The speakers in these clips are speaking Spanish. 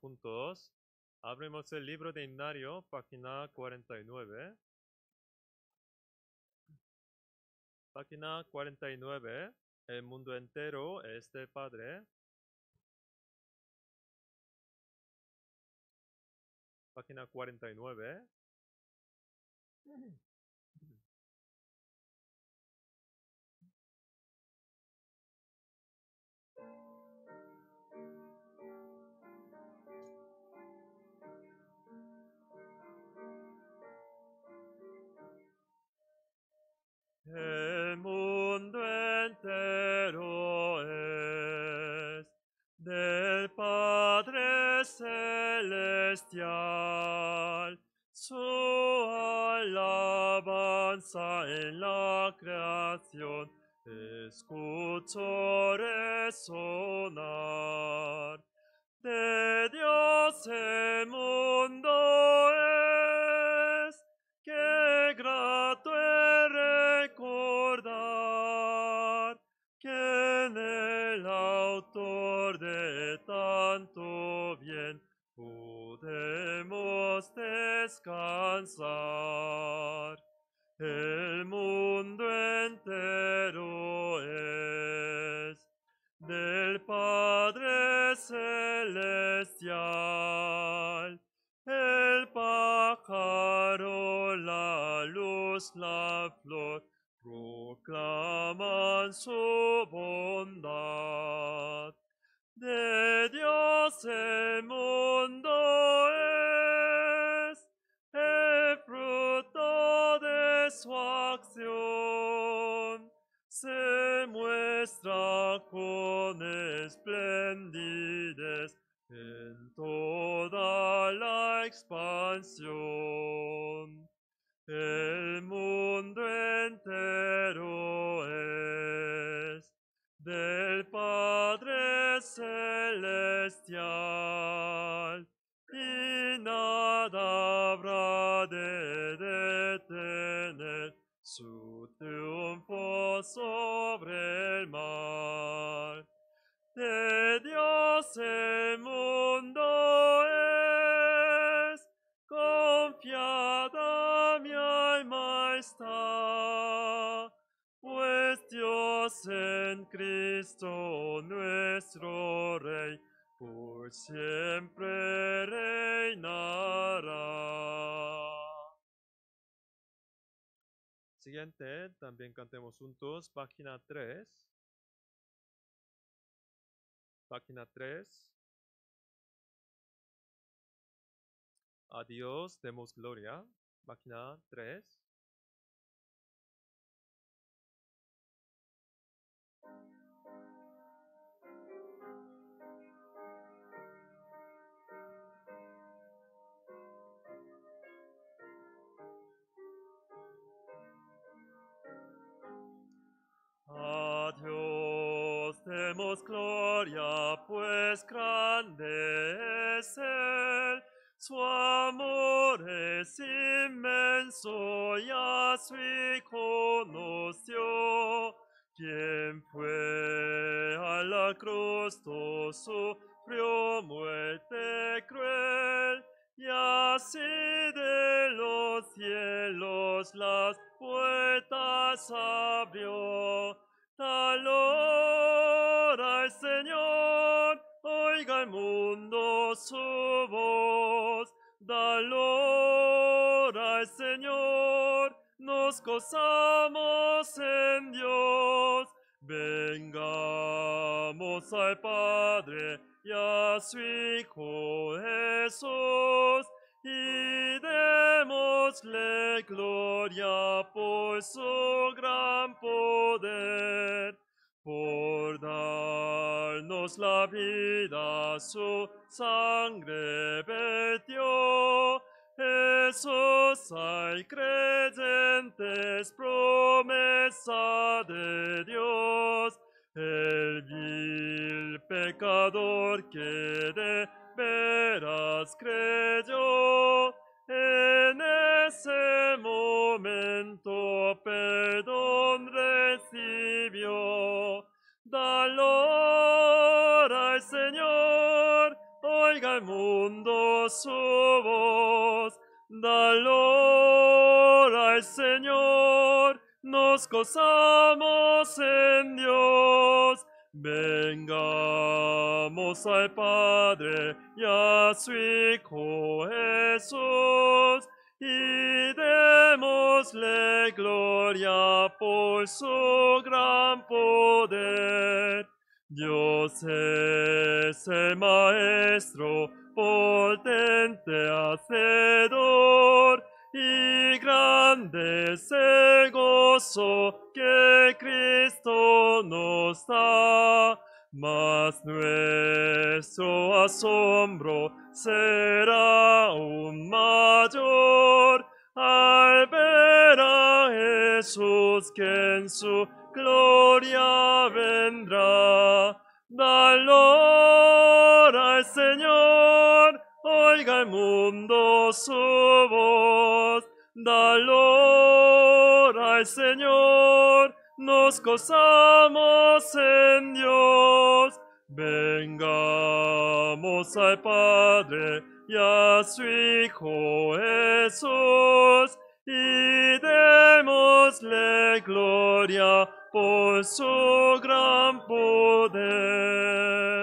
juntos. Abrimos el libro de Inario, página 49. Página 49. El mundo entero es este del Padre. Página 49. El mundo entero es del Padre Celestial. Su alabanza en la creación escucho resonar. De Dios el mundo es. descansar. El mundo entero es del Padre Celestial. El pájaro, la luz, la flor proclaman su bondad. De Dios el mundo se muestra con esplendidez en toda la expansión. El mundo entero es del Padre Celestial y nada habrá su triunfo sobre el mar. De Dios el mundo es, confiada mi alma está, pues Dios en Cristo nuestro Rey, por siempre reinará. siguiente también cantemos juntos, página 3. Página 3. adiós, demos gloria. Página 3. gloria, pues grande es Él. Su amor es inmenso y a su Hijo Quien fue a la cruz todo sufrió muerte cruel y así de los cielos las puertas abrió Alora al Señor, oiga el mundo su voz. hora al Señor, nos gozamos en Dios. Vengamos al Padre y a su Hijo Jesús y demosle gloria por su gran poder, por darnos la vida, su sangre vertió. Jesús hay creyentes, promesa de Dios, el vil pecador que de Veras creyó en ese momento perdón recibió. Dalor al Señor, oiga el mundo su voz. Dalor al Señor, nos gozamos en Dios. Vengamos al Padre ya hijo Jesús, y demosle gloria por su gran poder. Dios es el Maestro, potente hacedor, y grande es gozo que Cristo nos da mas nuestro asombro será un mayor al ver a Jesús que en su gloria vendrá. Dalor al Señor, oiga el mundo su voz. Dalor al Señor nos gozamos en Dios. Vengamos al Padre y a su Hijo Jesús y demosle gloria por su gran poder.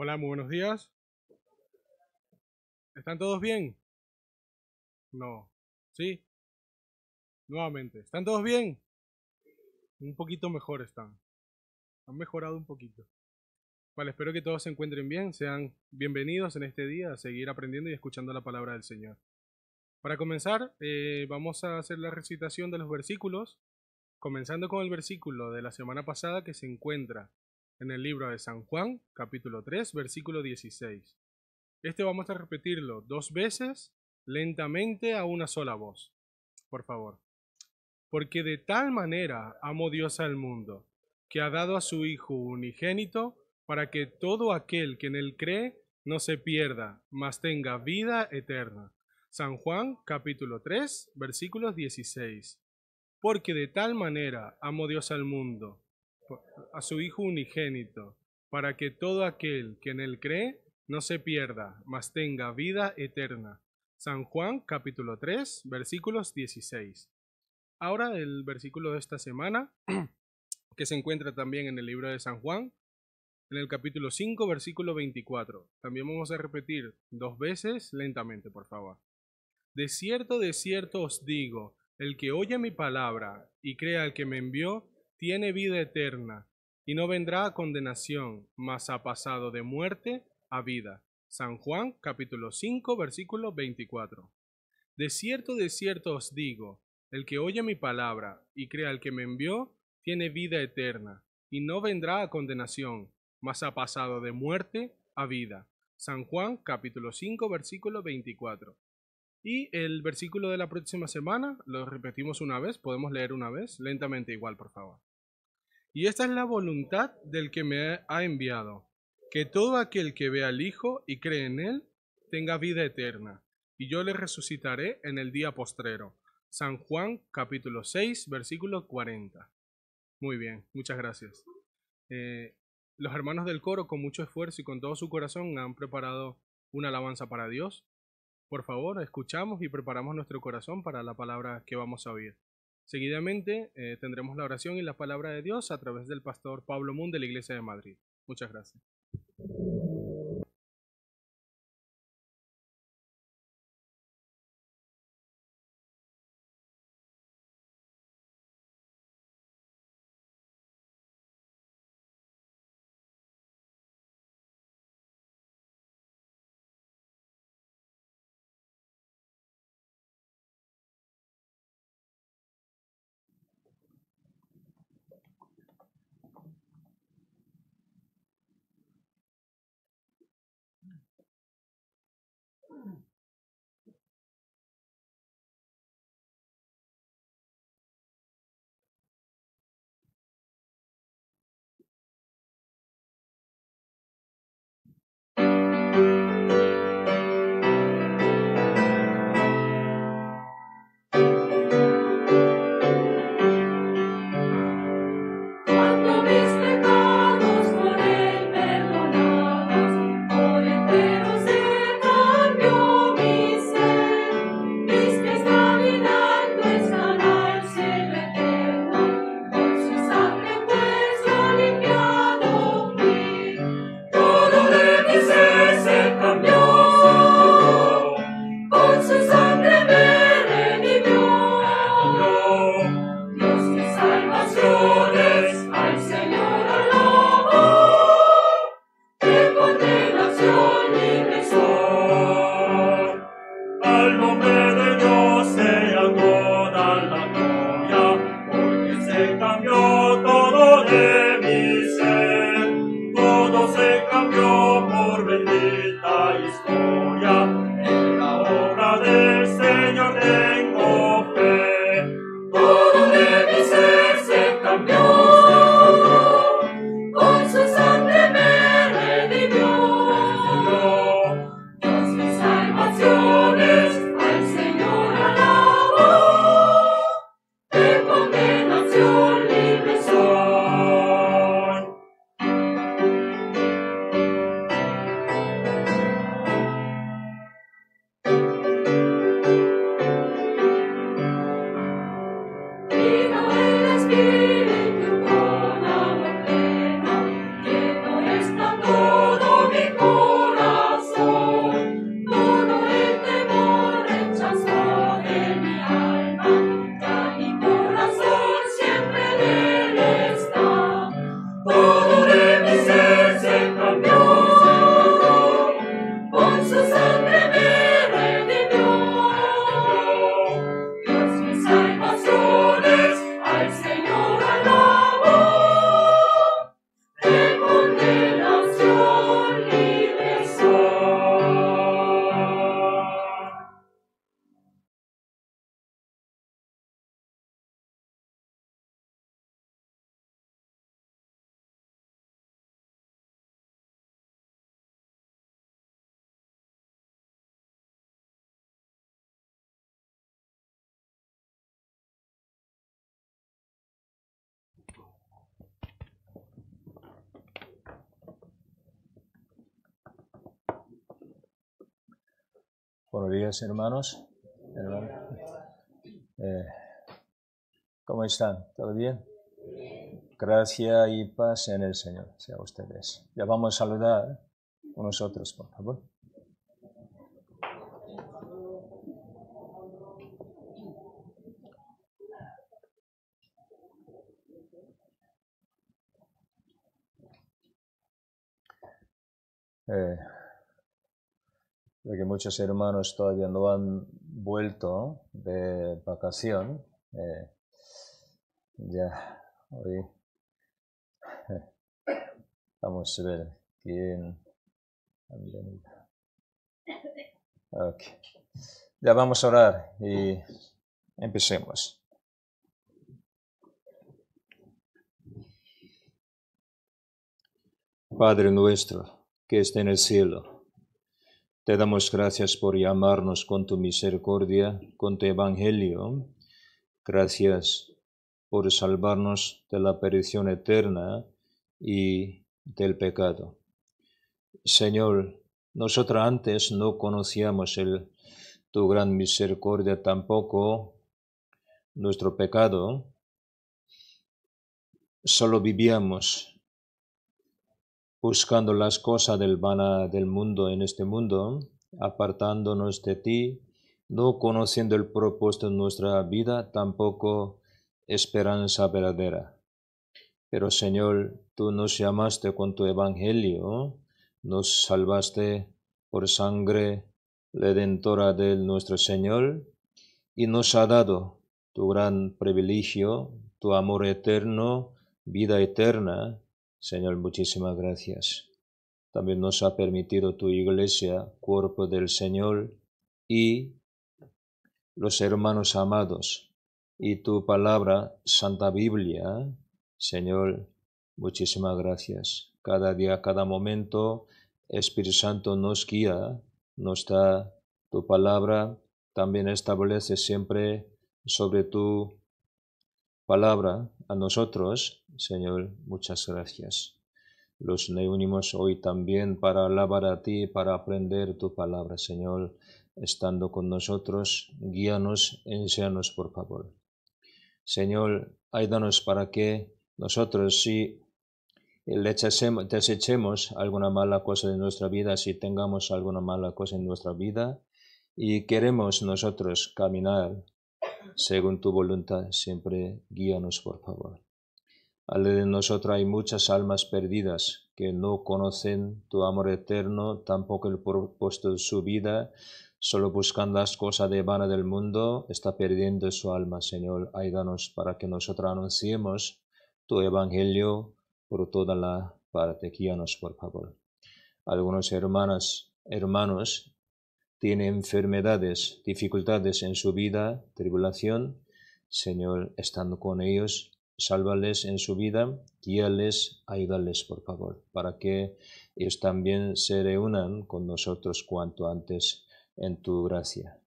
Hola, muy buenos días. ¿Están todos bien? No. ¿Sí? Nuevamente, ¿están todos bien? Un poquito mejor están. Han mejorado un poquito. Vale, espero que todos se encuentren bien, sean bienvenidos en este día a seguir aprendiendo y escuchando la palabra del Señor. Para comenzar, eh, vamos a hacer la recitación de los versículos, comenzando con el versículo de la semana pasada que se encuentra en el libro de San Juan, capítulo 3, versículo 16. Este vamos a repetirlo dos veces, lentamente, a una sola voz. Por favor. Porque de tal manera amó Dios al mundo, que ha dado a su Hijo unigénito, para que todo aquel que en él cree no se pierda, mas tenga vida eterna. San Juan capítulo 3 versículo 16. Porque de tal manera amó Dios al mundo, a su Hijo unigénito, para que todo aquel que en él cree no se pierda, mas tenga vida eterna. San Juan capítulo 3 versículos 16. Ahora el versículo de esta semana, que se encuentra también en el libro de San Juan, en el capítulo 5 versículo 24. También vamos a repetir dos veces lentamente, por favor. De cierto, de cierto os digo, el que oye mi palabra y crea al que me envió, tiene vida eterna y no vendrá a condenación, mas ha pasado de muerte a vida. San Juan capítulo 5 versículo 24. De cierto, de cierto os digo, el que oye mi palabra y crea al que me envió, tiene vida eterna y no vendrá a condenación, mas ha pasado de muerte a vida. San Juan capítulo 5 versículo 24. Y el versículo de la próxima semana, lo repetimos una vez, podemos leer una vez, lentamente igual, por favor. Y esta es la voluntad del que me ha enviado, que todo aquel que vea al Hijo y cree en Él tenga vida eterna, y yo le resucitaré en el día postrero. San Juan capítulo 6, versículo 40. Muy bien, muchas gracias. Eh, los hermanos del coro, con mucho esfuerzo y con todo su corazón, han preparado una alabanza para Dios. Por favor, escuchamos y preparamos nuestro corazón para la palabra que vamos a oír. Seguidamente eh, tendremos la oración y la palabra de Dios a través del pastor Pablo Moon de la Iglesia de Madrid. Muchas gracias. hermanos. hermanos. Eh, ¿Cómo están? ¿Todo bien? Gracias y paz en el Señor, sea ustedes. Ya vamos a saludar unos nosotros, por favor. muchos hermanos todavía no han vuelto de vacación. Eh, ya, hoy vamos a ver quién Ya vamos a orar y empecemos. Padre nuestro, que está en el cielo te damos gracias por llamarnos con tu misericordia, con tu evangelio. Gracias por salvarnos de la perdición eterna y del pecado. Señor, nosotros antes no conocíamos tu gran misericordia, tampoco nuestro pecado. Solo vivíamos buscando las cosas del, vana, del mundo en este mundo, apartándonos de ti, no conociendo el propósito de nuestra vida, tampoco esperanza verdadera. Pero Señor, tú nos llamaste con tu evangelio, nos salvaste por sangre redentora de nuestro Señor y nos ha dado tu gran privilegio, tu amor eterno, vida eterna, Señor, muchísimas gracias. También nos ha permitido tu iglesia, cuerpo del Señor, y los hermanos amados, y tu palabra, Santa Biblia. Señor, muchísimas gracias. Cada día, cada momento, Espíritu Santo nos guía, nos da tu palabra, también establece siempre sobre tu palabra a nosotros, Señor, muchas gracias. Los reunimos hoy también para alabar a ti, para aprender tu palabra, Señor. Estando con nosotros, guíanos, enséanos, por favor. Señor, ayúdanos para que nosotros, si le desechemos alguna mala cosa de nuestra vida, si tengamos alguna mala cosa en nuestra vida, y queremos nosotros caminar según tu voluntad, siempre guíanos, por favor. Al de nosotros hay muchas almas perdidas que no conocen tu amor eterno, tampoco el propósito de su vida, solo buscando las cosas de vana del mundo, está perdiendo su alma, Señor. Ayúdanos para que nosotros anunciemos tu evangelio por toda la parte. Guíanos, por favor. Algunos hermanas, hermanos tiene enfermedades, dificultades en su vida, tribulación, Señor, estando con ellos, sálvales en su vida, guíales, ayúdales, por favor, para que ellos también se reúnan con nosotros cuanto antes en tu gracia.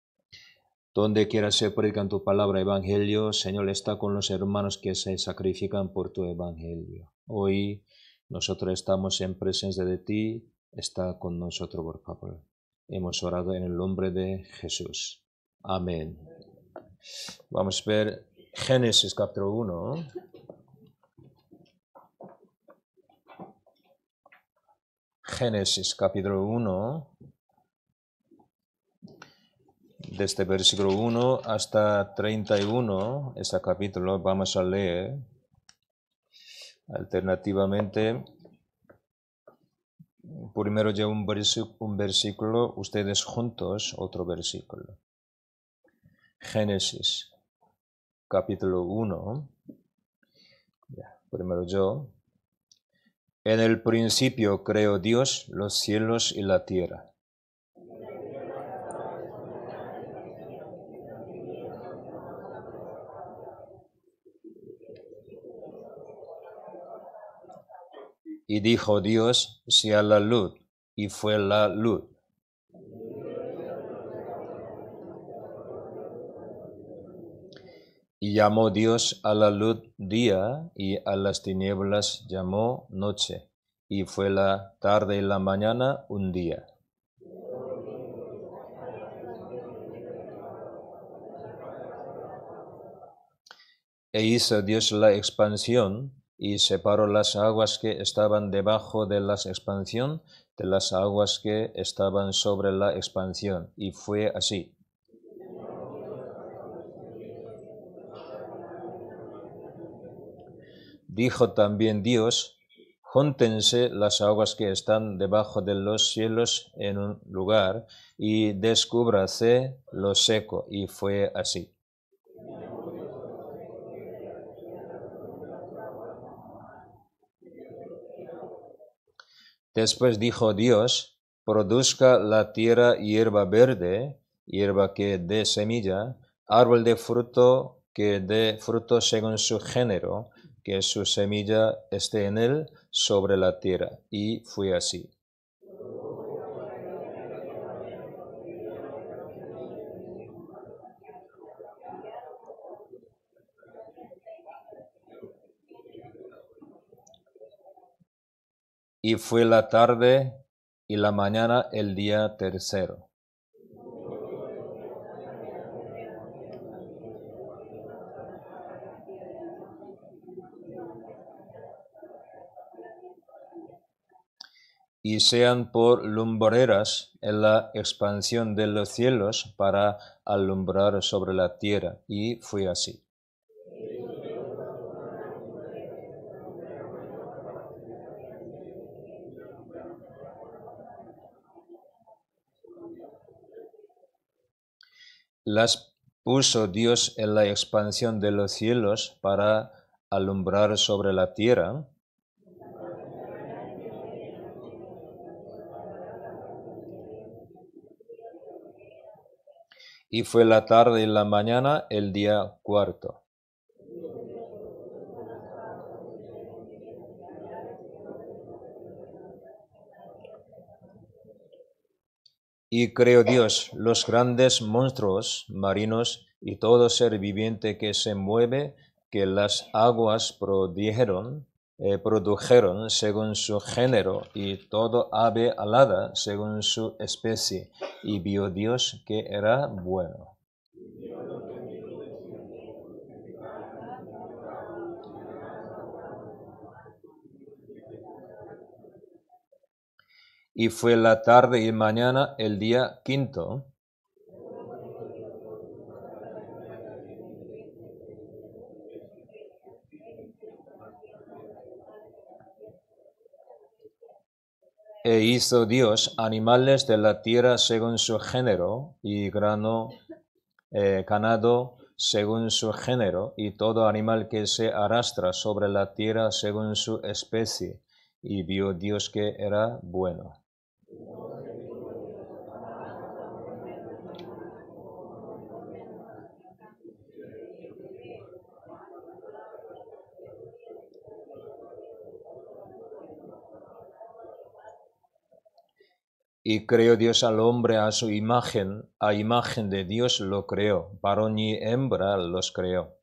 Donde quiera se predican tu palabra, Evangelio, Señor, está con los hermanos que se sacrifican por tu Evangelio. Hoy nosotros estamos en presencia de ti, está con nosotros, por favor. Hemos orado en el nombre de Jesús. Amén. Vamos a ver Génesis capítulo 1. Génesis capítulo 1, desde este versículo 1 hasta 31, este capítulo vamos a leer alternativamente primero llevo un, versículo, ustedes juntos otro versículo. Génesis, capítulo 1. primero yo. En el principio creó Dios los cielos y la tierra. Y dijo Dios, sea la luz, y fue la luz. Y llamó Dios a la luz día, y a las tinieblas llamó noche, y fue la tarde y la mañana un día. E hizo Dios la expansión y separó las aguas que estaban debajo de la expansión de las aguas que estaban sobre la expansión. Y fue así. Dijo también Dios, júntense las aguas que están debajo de los cielos en un lugar y descúbrase lo seco. Y fue así. Después dijo Dios, produzca la tierra hierba verde, hierba que dé semilla, árbol de fruto que dé fruto según su género, que su semilla esté en él sobre la tierra. Y fue así. Y fue la tarde y la mañana el día tercero. y sean por lumbreras en la expansión de los cielos para alumbrar sobre la tierra. Y fue así. las puso Dios en la expansión de los cielos para alumbrar sobre la tierra, y fue la tarde y la mañana el día cuarto. Y creo Dios los grandes monstruos marinos y todo ser viviente que se mueve, que las aguas produjeron, eh, produjeron según su género, y todo ave alada según su especie. Y vio Dios que era bueno. y fue la tarde y mañana el día quinto. E hizo Dios animales de la tierra según su género y grano canado eh, ganado según su género y todo animal que se arrastra sobre la tierra según su especie. Y vio Dios que era bueno. Y creó Dios al hombre a su imagen, a imagen de Dios lo creó, varón y hembra los creó.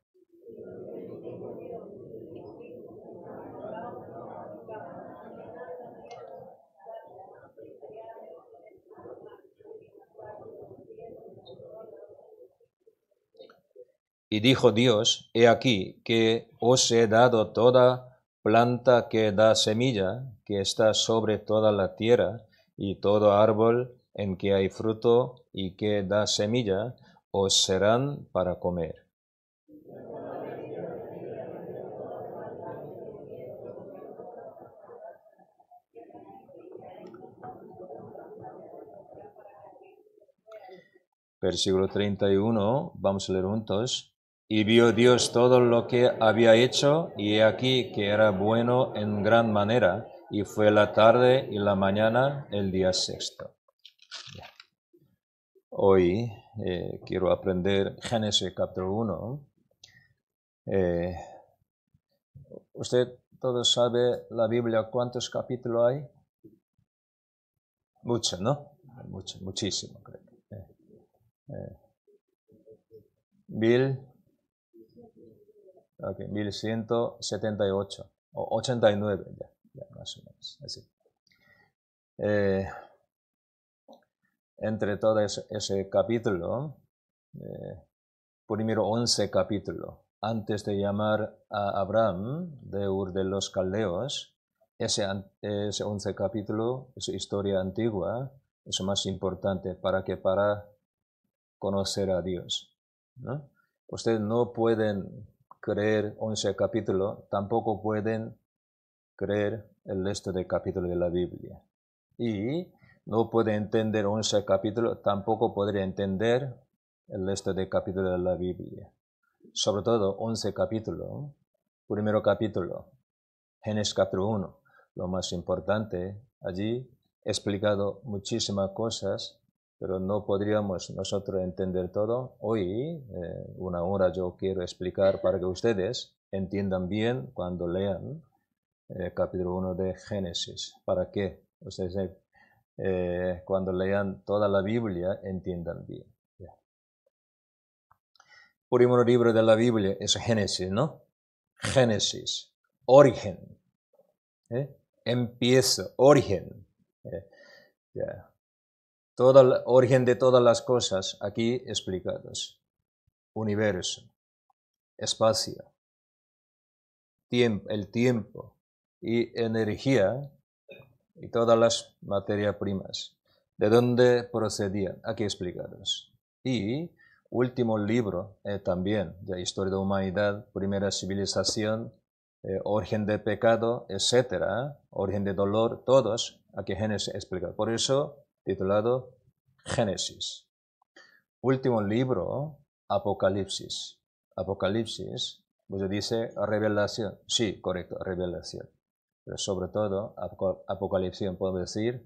Y dijo Dios, he aquí que os he dado toda planta que da semilla, que está sobre toda la tierra, y todo árbol en que hay fruto y que da semilla, os serán para comer. Versículo 31, vamos a leer juntos. Y vio Dios todo lo que había hecho, y he aquí que era bueno en gran manera, y fue la tarde y la mañana el día sexto. Hoy eh, quiero aprender Génesis capítulo 1. Eh, ¿Usted todo sabe la Biblia cuántos capítulos hay? Mucho, ¿no? Mucho, muchísimo, creo. Eh, Ok, 1178 o 89, ya, ya más o menos, así. Eh, entre todo ese, capítulo, eh, primero 11 capítulo, antes de llamar a Abraham de Ur de los Caldeos, ese, ese 11 capítulo, esa historia antigua, es más importante para que para conocer a Dios. Ustedes no pueden creer 11 capítulos, tampoco pueden creer el resto de capítulos de la Biblia. Y no puede entender 11 capítulos, tampoco podría entender el resto de capítulos de la Biblia. Sobre todo 11 capítulos. Primero capítulo, Génesis capítulo 1. Lo más importante, allí he explicado muchísimas cosas pero no podríamos nosotros entender todo. Hoy, eh, una hora yo quiero explicar para que ustedes entiendan bien cuando lean el eh, capítulo 1 de Génesis, para que ustedes eh, cuando lean toda la Biblia entiendan bien. primero libro de la Biblia es Génesis, ¿no? Génesis, origen, empiezo origen. Yeah origen de todas las cosas aquí explicados. Universo, espacio, tiempo, el tiempo y energía y todas las materias primas. ¿De dónde procedían? Aquí explicadas. Y último libro eh, también de Historia de Humanidad, Primera Civilización, eh, Origen de Pecado, etc., Origen de Dolor, todos aquí Génesis explica. Por eso titulado Génesis. Último libro, Apocalipsis. Apocalipsis, pues dice revelación. Sí, correcto, revelación. Pero sobre todo, Apocalipsis puedo decir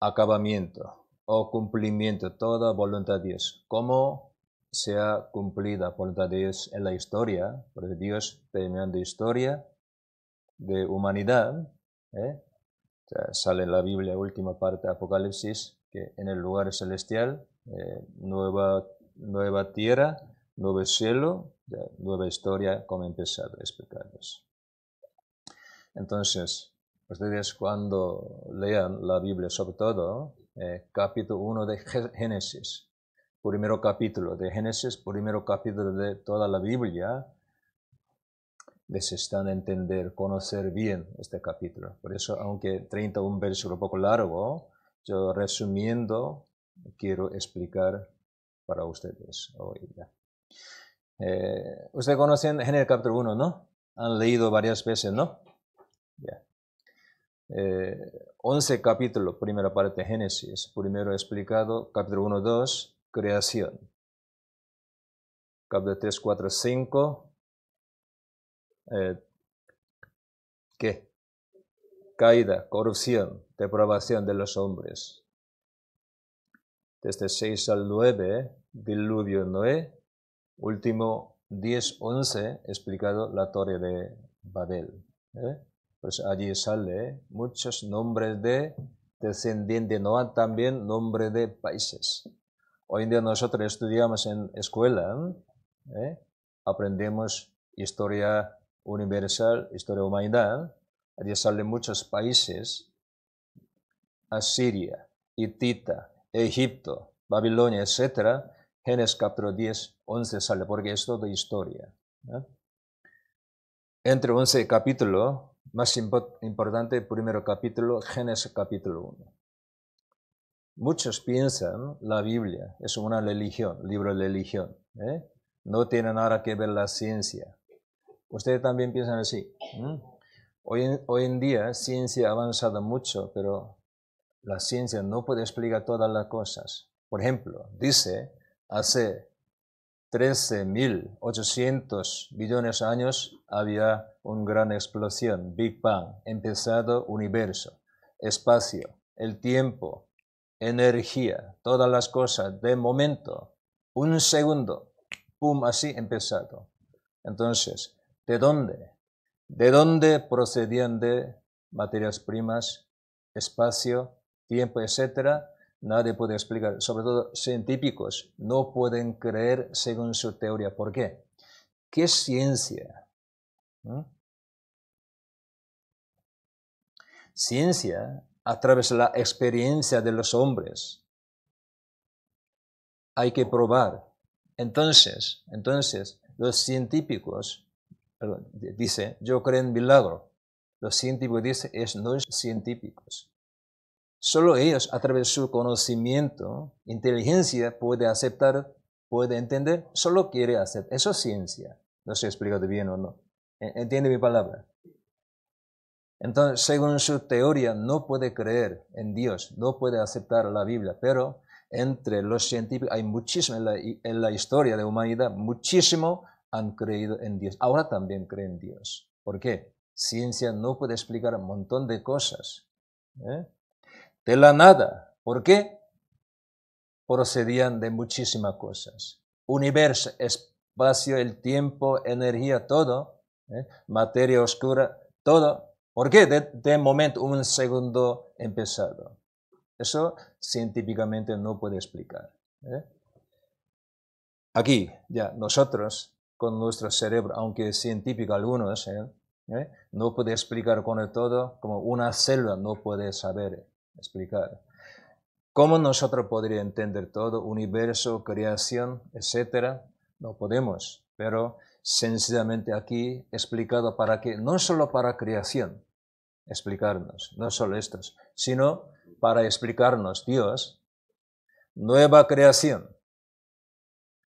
acabamiento o cumplimiento, toda voluntad de Dios. ¿Cómo se ha cumplida voluntad de Dios en la historia? Porque Dios terminando historia de humanidad, ¿eh? sale en la Biblia, última parte de Apocalipsis, que en el lugar celestial, eh, nueva, nueva tierra, nuevo cielo, nueva historia, como empezar a explicarles. Entonces, ustedes cuando lean la Biblia, sobre todo, eh, capítulo 1 de Génesis, primero capítulo de Génesis, primero capítulo de toda la Biblia, necesitan entender, conocer bien este capítulo. Por eso, aunque 31 versículo un poco largo, yo resumiendo quiero explicar para ustedes hoy. Eh, ustedes conocen Génesis capítulo 1, ¿no? Han leído varias veces, ¿no? Ya. 11 eh, capítulos, primera parte de Génesis, primero explicado, capítulo 1, 2, creación. Capítulo 3, 4, 5, eh, ¿qué? Caída, corrupción, depravación de los hombres. Desde 6 al 9, diluvio Noé último 10, 11, explicado la torre de Babel. ¿eh? Pues allí sale ¿eh? muchos nombres de descendientes, de Noé, también nombre de países. Hoy en día nosotros estudiamos en escuela, aprendemos historia universal, historia de humanidad, allí salen muchos países, Asiria, Hitita, Egipto, Babilonia, etc. Génesis capítulo 10, 11 sale, porque es todo historia. Entre 11 capítulos, más importante, primero capítulo, Génesis capítulo 1. Muchos piensan la Biblia es una religión, libro de religión. ¿eh? No tiene nada que ver la ciencia. Ustedes también piensan así. Hoy, en, hoy en día, ciencia ha avanzado mucho, pero la ciencia no puede explicar todas las cosas. Por ejemplo, dice hace 13.800 millones de años había una gran explosión, Big Bang, empezado universo, espacio, el tiempo, energía, todas las cosas, de momento, un segundo, pum, así empezado. Entonces, ¿De dónde? ¿De dónde procedían de materias primas, espacio, tiempo, etcétera? Nadie puede explicar, sobre todo científicos, no pueden creer según su teoría. ¿Por qué? ¿Qué es ciencia? ¿Mm? Ciencia a través de la experiencia de los hombres. Hay que probar. Entonces, entonces, los científicos dice, yo creo en milagro. Los científicos dice, es no científicos. Solo ellos, a través de su conocimiento, inteligencia, puede aceptar, puede entender, solo quiere hacer. Eso es ciencia. No sé explicado bien o no. E-, ¿Entiende mi palabra? Entonces, según su teoría, no puede creer en Dios, no puede aceptar la Biblia, pero entre los científicos hay muchísimo en la, en la historia de la humanidad, muchísimo han creído en Dios, ahora también creen en Dios. ¿Por qué? Ciencia no puede explicar un montón de cosas. ¿eh? De la nada. ¿Por qué? Procedían de muchísimas cosas. Universo, espacio, el tiempo, energía, todo. ¿eh? Materia oscura, todo. ¿Por qué? De, de momento, un segundo empezado. Eso científicamente no puede explicar. ¿eh? Aquí, ya, nosotros con nuestro cerebro, aunque científico algunos, ¿eh? ¿Eh? no puede explicar con el todo, como una célula no puede saber explicar. ¿Cómo nosotros podríamos entender todo, universo, creación, etcétera? No podemos, pero sencillamente aquí explicado para que, no solo para creación, explicarnos, no solo estos, sino para explicarnos Dios, nueva creación,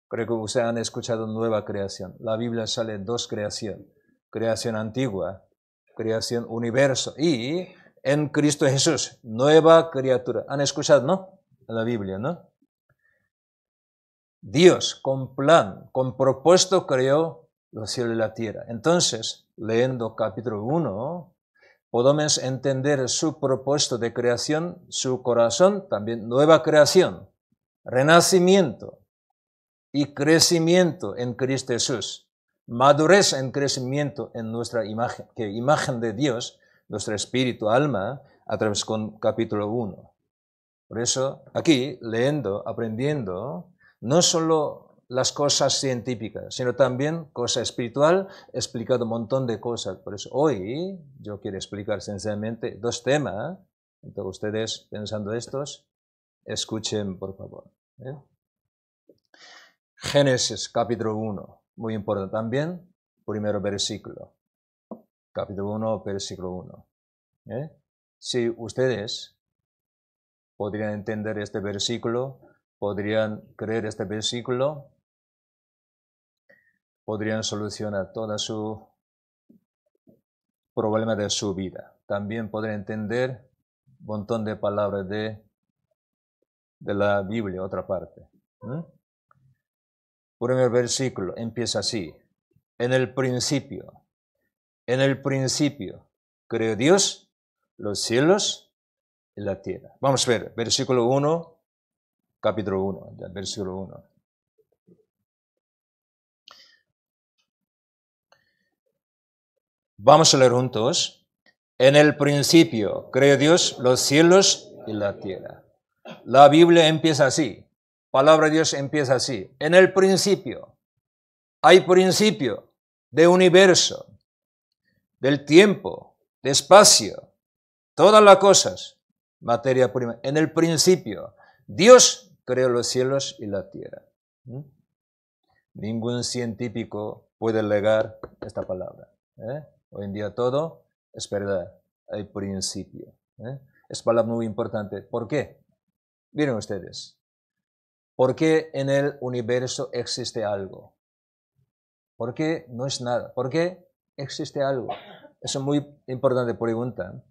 Creo que ustedes han escuchado nueva creación. La Biblia sale dos creaciones. Creación antigua, creación universo y en Cristo Jesús, nueva criatura. ¿Han escuchado, no? la Biblia, ¿no? Dios con plan, con propósito creó los cielos y la tierra. Entonces, leyendo capítulo 1, podemos entender su propósito de creación, su corazón, también nueva creación, renacimiento, y crecimiento en Cristo Jesús, madurez en crecimiento en nuestra imagen, que imagen de Dios, nuestro espíritu, alma, a través con capítulo 1. Por eso, aquí, leyendo, aprendiendo, no solo las cosas científicas, sino también cosa espiritual, he explicado un montón de cosas. Por eso hoy yo quiero explicar sencillamente dos temas. Entonces ustedes, pensando estos, escuchen, por favor. ¿eh? Génesis capítulo 1, muy importante también, primero versículo. Capítulo 1, versículo 1. ¿eh? Si ustedes podrían entender este versículo, podrían creer este versículo, podrían solucionar todo su problema de su vida. También podrían entender un montón de palabras de, de la Biblia, otra parte. ¿eh? primer versículo empieza así. En el principio, en el principio, creo Dios los cielos y la tierra. Vamos a ver, versículo 1, capítulo 1, versículo 1. Vamos a leer juntos. En el principio creo Dios los cielos y la tierra. La Biblia empieza así palabra de Dios empieza así. En el principio, hay principio de universo, del tiempo, de espacio, todas las cosas, materia prima. En el principio, Dios creó los cielos y la tierra. ¿Mm? Ningún científico puede alegar esta palabra. ¿eh? Hoy en día todo es verdad, hay principio. ¿eh? Es palabra muy importante. ¿Por qué? Miren ustedes, ¿Por qué en el universo existe algo. ¿Por qué no es nada. ¿Por qué existe algo. Es una muy importante pregunta.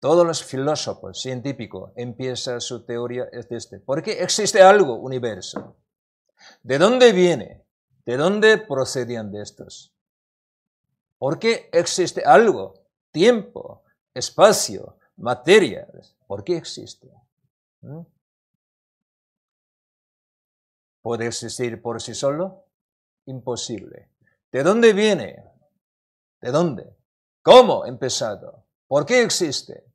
Todos los filósofos científicos empiezan su teoría desde este. ¿Por qué existe algo universo? ¿De dónde viene? ¿De dónde procedían de estos? ¿Por qué existe algo? Tiempo, espacio, materia. ¿Por qué existe? ¿Mm? ¿Puede existir por sí solo? Imposible. ¿De dónde viene? ¿De dónde? ¿Cómo empezado? ¿Por qué existe?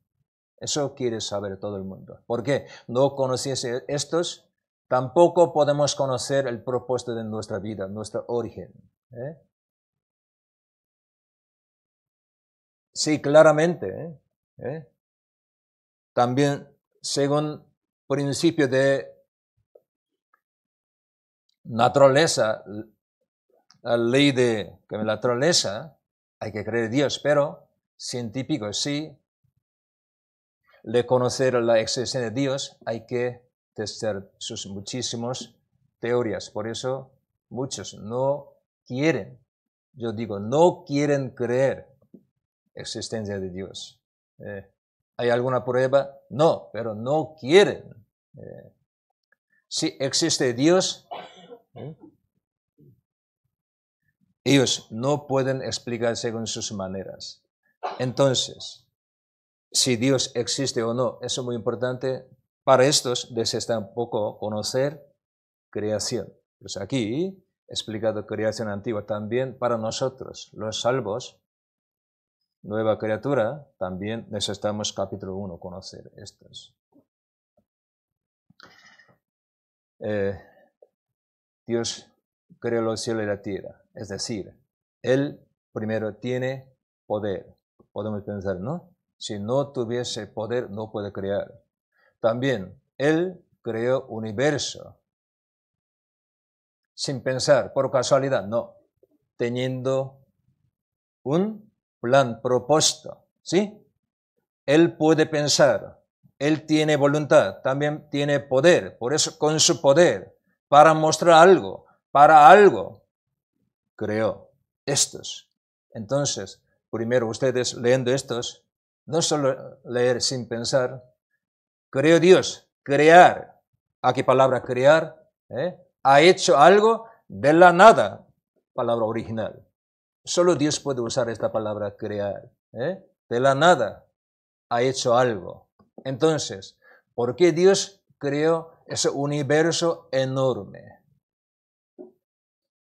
Eso quiere saber todo el mundo. ¿Por qué? No conociese estos, tampoco podemos conocer el propósito de nuestra vida, nuestro origen. ¿eh? Sí, claramente. ¿eh? ¿Eh? También, según principio de naturaleza, la ley de que la naturaleza, hay que creer en Dios, pero científico sí, de conocer la existencia de Dios, hay que testar sus muchísimas teorías. Por eso muchos no quieren, yo digo, no quieren creer existencia de Dios. Eh, ¿Hay alguna prueba? No, pero no quieren. Eh, si existe Dios, ¿Eh? Ellos no pueden explicarse con sus maneras. Entonces, si Dios existe o no, eso es muy importante. Para estos necesitan poco conocer creación. Pues aquí explicado creación antigua también para nosotros, los salvos, nueva criatura, también necesitamos capítulo 1 conocer estos. Eh, Dios creó los cielos y la tierra. Es decir, Él primero tiene poder. Podemos pensar, ¿no? Si no tuviese poder, no puede crear. También, Él creó universo. Sin pensar, por casualidad, no. Teniendo un plan propuesto, ¿sí? Él puede pensar, Él tiene voluntad, también tiene poder. Por eso, con su poder, para mostrar algo, para algo creó estos. Entonces, primero ustedes leyendo estos, no solo leer sin pensar, creó Dios, crear. ¿A qué palabra crear? ¿Eh? Ha hecho algo de la nada, palabra original. Solo Dios puede usar esta palabra crear. ¿eh? De la nada ha hecho algo. Entonces, ¿por qué Dios creó es un universo enorme.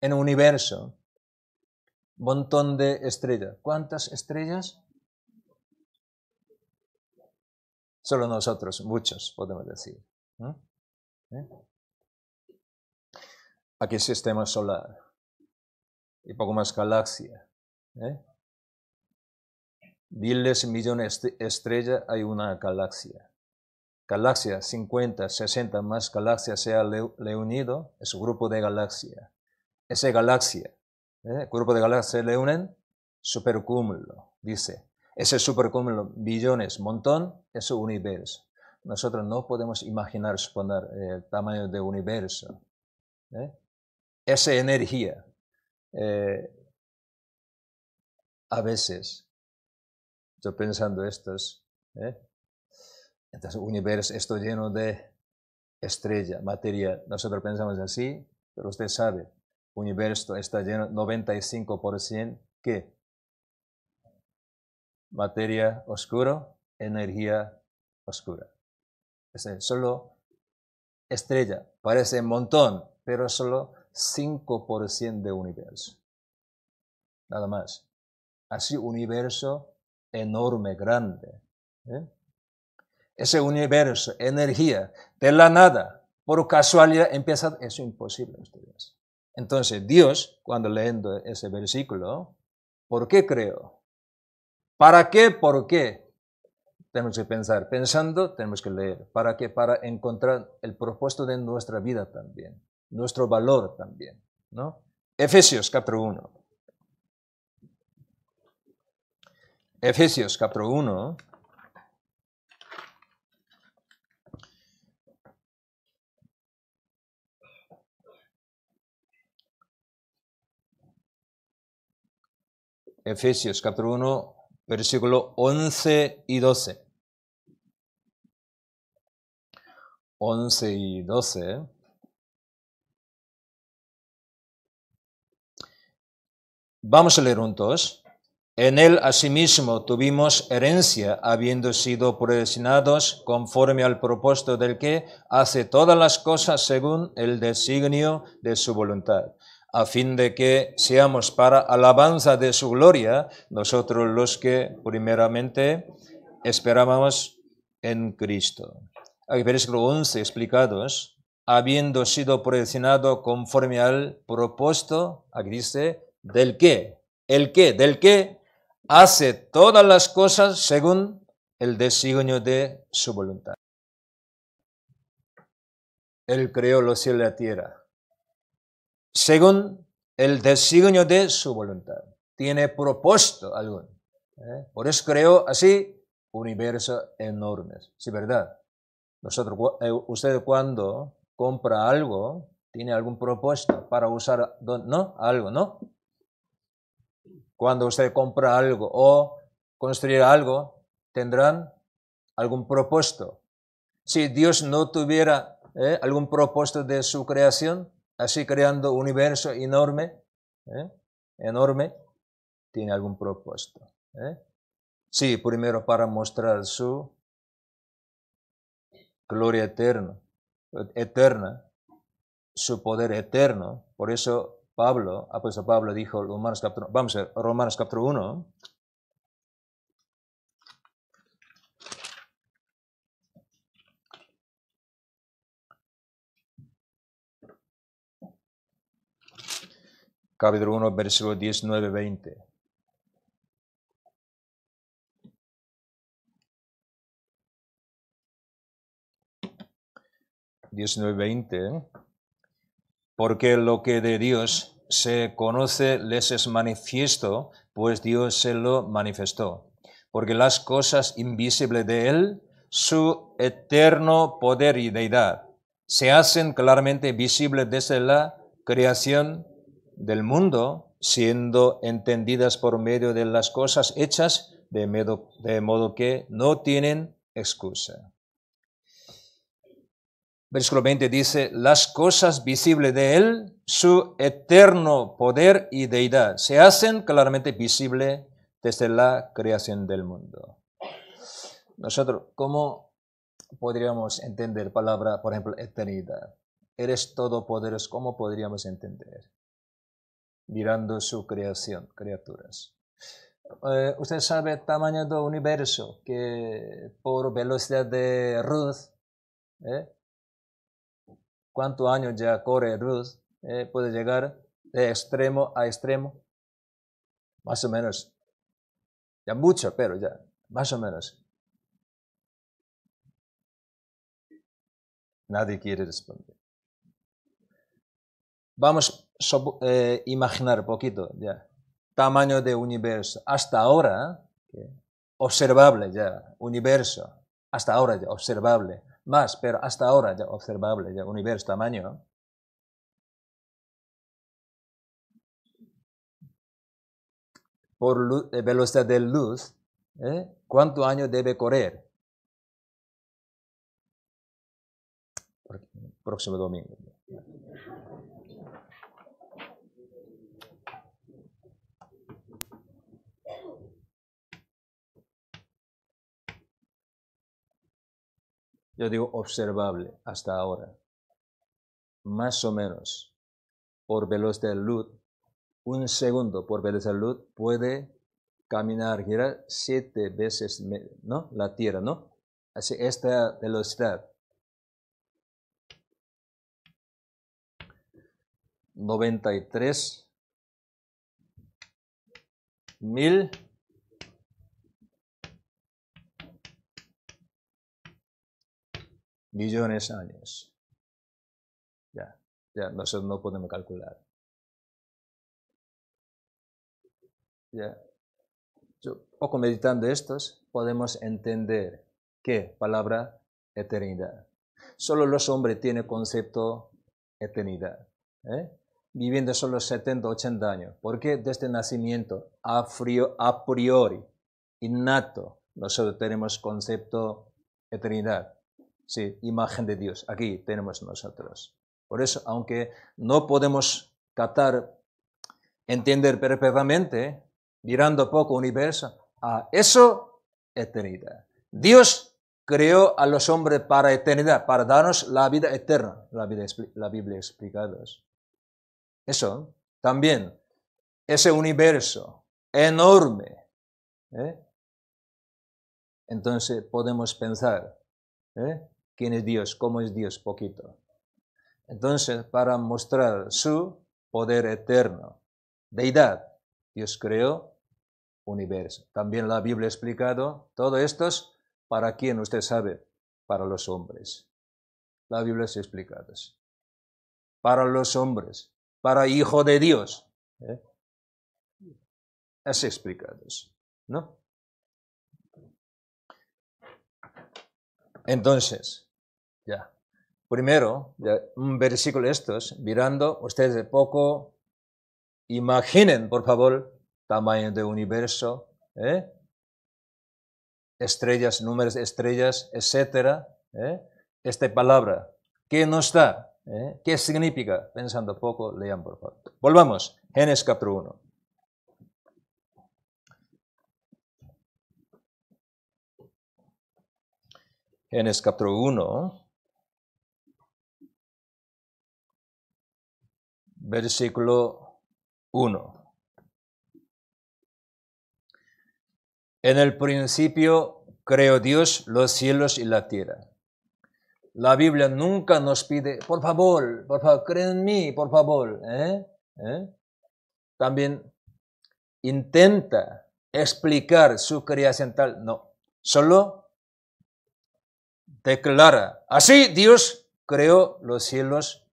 En un universo, montón de estrellas. ¿Cuántas estrellas? Solo nosotros, muchos, podemos decir. ¿Eh? Aquí sistema solar y poco más galaxia. ¿eh? Miles y millones de estrellas hay una galaxia galaxia, 50, 60 más galaxias se ha unido, es un grupo de galaxia. Esa galaxia, ¿eh? grupo de galaxias se unen, supercúmulo, dice. Ese supercúmulo, billones, montón, es un universo. Nosotros no podemos imaginar, suponer eh, el tamaño del universo. ¿eh? Esa energía, eh, a veces, yo pensando estos ¿eh? Entonces universo está lleno de estrella, materia. Nosotros pensamos así, pero usted sabe, universo está lleno 95% ¿qué? materia oscura, energía oscura. Es decir, solo estrella, parece un montón, pero solo 5% de universo. Nada más. Así universo enorme, grande. ¿eh? ese universo, energía, de la nada, por casualidad empieza, es imposible, ustedes. Entonces, Dios, cuando leyendo ese versículo, ¿por qué creo? ¿Para qué? ¿Por qué? Tenemos que pensar. Pensando, tenemos que leer. ¿Para qué? Para encontrar el propósito de nuestra vida también, nuestro valor también, ¿no? Efesios capítulo 1. Efesios capítulo 1. Efesios capítulo 1, versículo 11 y 12. 11 y 12. ¿eh? Vamos a leer juntos. En él asimismo tuvimos herencia, habiendo sido predestinados conforme al propósito del que hace todas las cosas según el designio de su voluntad a fin de que seamos para alabanza de su gloria nosotros los que primeramente esperábamos en Cristo. Aquí versículo 11 explicados, habiendo sido proyeccionado conforme al propósito, aquí dice, del que, el que, del que hace todas las cosas según el designio de su voluntad. Él creó los cielos y la tierra según el designio de su voluntad. Tiene propósito alguno. ¿eh? Por eso creó así universos enormes. Sí, ¿verdad? Nosotros, eh, usted cuando compra algo, tiene algún propósito para usar, ¿no? Algo, ¿no? Cuando usted compra algo o construir algo, tendrán algún propósito. Si Dios no tuviera ¿eh? algún propósito de su creación, así creando un universo enorme, ¿eh? enorme, tiene algún propósito. ¿eh? Sí, primero para mostrar su gloria eterna, eterna, su poder eterno. Por eso Pablo, apóstol Pablo dijo, Romanos capítulo, vamos a ver, Romanos capítulo 1, capítulo 1, versículo 19, 20. 19-20. Porque lo que de Dios se conoce les es manifiesto, pues Dios se lo manifestó. Porque las cosas invisibles de Él, su eterno poder y deidad, se hacen claramente visibles desde la creación del mundo, siendo entendidas por medio de las cosas hechas, de modo, que no tienen excusa. Versículo 20 dice, las cosas visibles de Él, su eterno poder y deidad, se hacen claramente visibles desde la creación del mundo. Nosotros, ¿cómo podríamos entender palabra, por ejemplo, eternidad? Eres todopoderoso, ¿cómo podríamos entender? mirando su creación, criaturas. Eh, usted sabe el tamaño del universo, que por velocidad de Ruth, ¿eh? ¿cuántos años ya corre Ruth eh, puede llegar de extremo a extremo, más o menos. Ya mucho, pero ya, más o menos. Nadie quiere responder. Vamos eh, imaginar poquito ya. Tamaño de universo. Hasta ahora, observable ya, universo. Hasta ahora ya, observable. Más, pero hasta ahora ya, observable ya, universo, tamaño. Por eh, velocidad de luz, ¿eh? ¿cuánto año debe correr? Próximo domingo. yo digo observable hasta ahora, más o menos por velocidad de luz, un segundo por velocidad de luz puede caminar, girar siete veces ¿no? la Tierra, ¿no? Así, esta velocidad. 93 mil millones de años. Ya, ya nosotros no podemos calcular. Ya. poco meditando estos, podemos entender qué palabra eternidad. Solo los hombres tienen concepto eternidad. ¿eh? Viviendo solo 70, 80 años. ¿Por qué desde el este nacimiento, a, a priori, innato, nosotros tenemos concepto eternidad. Sí, imagen de Dios. Aquí tenemos nosotros. Por eso, aunque no podemos captar, entender perfectamente, mirando poco universo, a eso, eternidad. Dios creó a los hombres para eternidad, para darnos la vida eterna, la, Biblia explicada. Eso también, ese universo enorme. ¿eh? Entonces podemos pensar, ¿eh? quién es Dios, cómo es Dios, poquito. Entonces, para mostrar su poder eterno, deidad, Dios creó universo. También la Biblia ha explicado todo esto para quién usted sabe, para los hombres. La Biblia es explicada. Para los hombres, para hijo de Dios. Es ¿eh? explicado, ¿no? Entonces, ya. Primero, un versículo estos, mirando ustedes de poco, imaginen, por favor, tamaño del universo, ¿eh? estrellas, números de estrellas, etc. ¿eh? Esta palabra, ¿qué no está? ¿Eh? ¿Qué significa? Pensando poco, lean, por favor. Volvamos, Génesis capítulo 1. Génesis capítulo 1, versículo 1. En el principio creó Dios los cielos y la tierra. La Biblia nunca nos pide, por favor, por favor, creen en mí, por favor. ¿eh? ¿Eh? También intenta explicar su creación tal. No, solo declara, así Dios creó los cielos,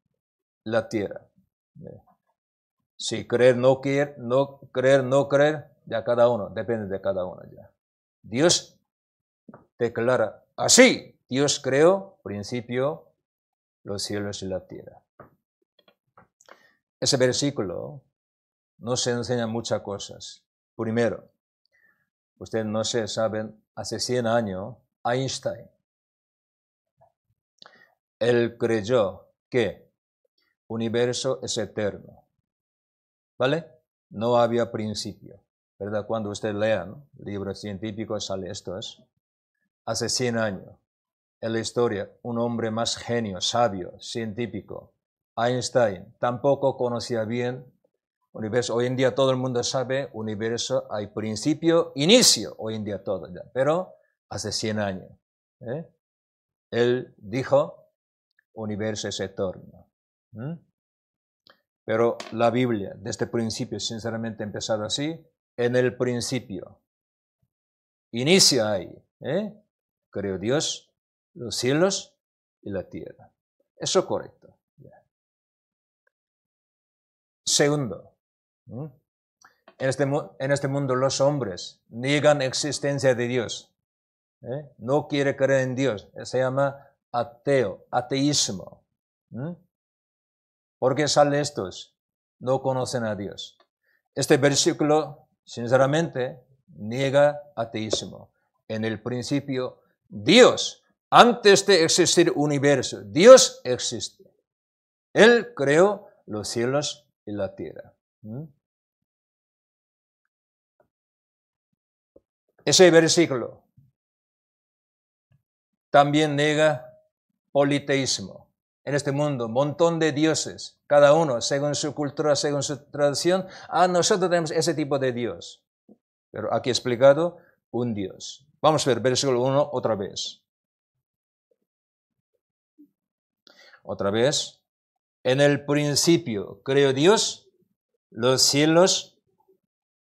la tierra. Si creer, no creer, no creer, no creer, ya cada uno, depende de cada uno. Ya. Dios declara, así Dios creó, principio, los cielos y la tierra. Ese versículo nos enseña muchas cosas. Primero, ustedes no se saben, hace 100 años, Einstein él creyó que universo es eterno. ¿Vale? No había principio. ¿Verdad? Cuando usted lea libros científicos sale esto. Hace 100 años, en la historia, un hombre más genio, sabio, científico, Einstein, tampoco conocía bien universo. Hoy en día todo el mundo sabe, universo hay principio, inicio, hoy en día todo. Ya. Pero hace 100 años. ¿eh? Él dijo, universo es eterno. Pero la Biblia, desde el este principio, sinceramente empezado así, en el principio. Inicia ahí. ¿eh? Creó Dios los cielos y la tierra. Eso correcto. Segundo, en, este, en este, mundo los hombres niegan existencia de Dios. ¿eh? No quiere creer en Dios. Se llama ateo, ateísmo. ¿Por qué salen estos? No conocen a Dios. Este versículo, sinceramente, niega ateísmo. En el principio, Dios, antes de existir universo, Dios existe. Él creó los cielos y la tierra. Ese versículo también niega politeísmo. En este mundo, un montón de dioses, cada uno según su cultura, según su tradición. Ah, nosotros tenemos ese tipo de Dios. Pero aquí explicado, un Dios. Vamos a ver versículo 1 otra vez. Otra vez. En el principio creó Dios los cielos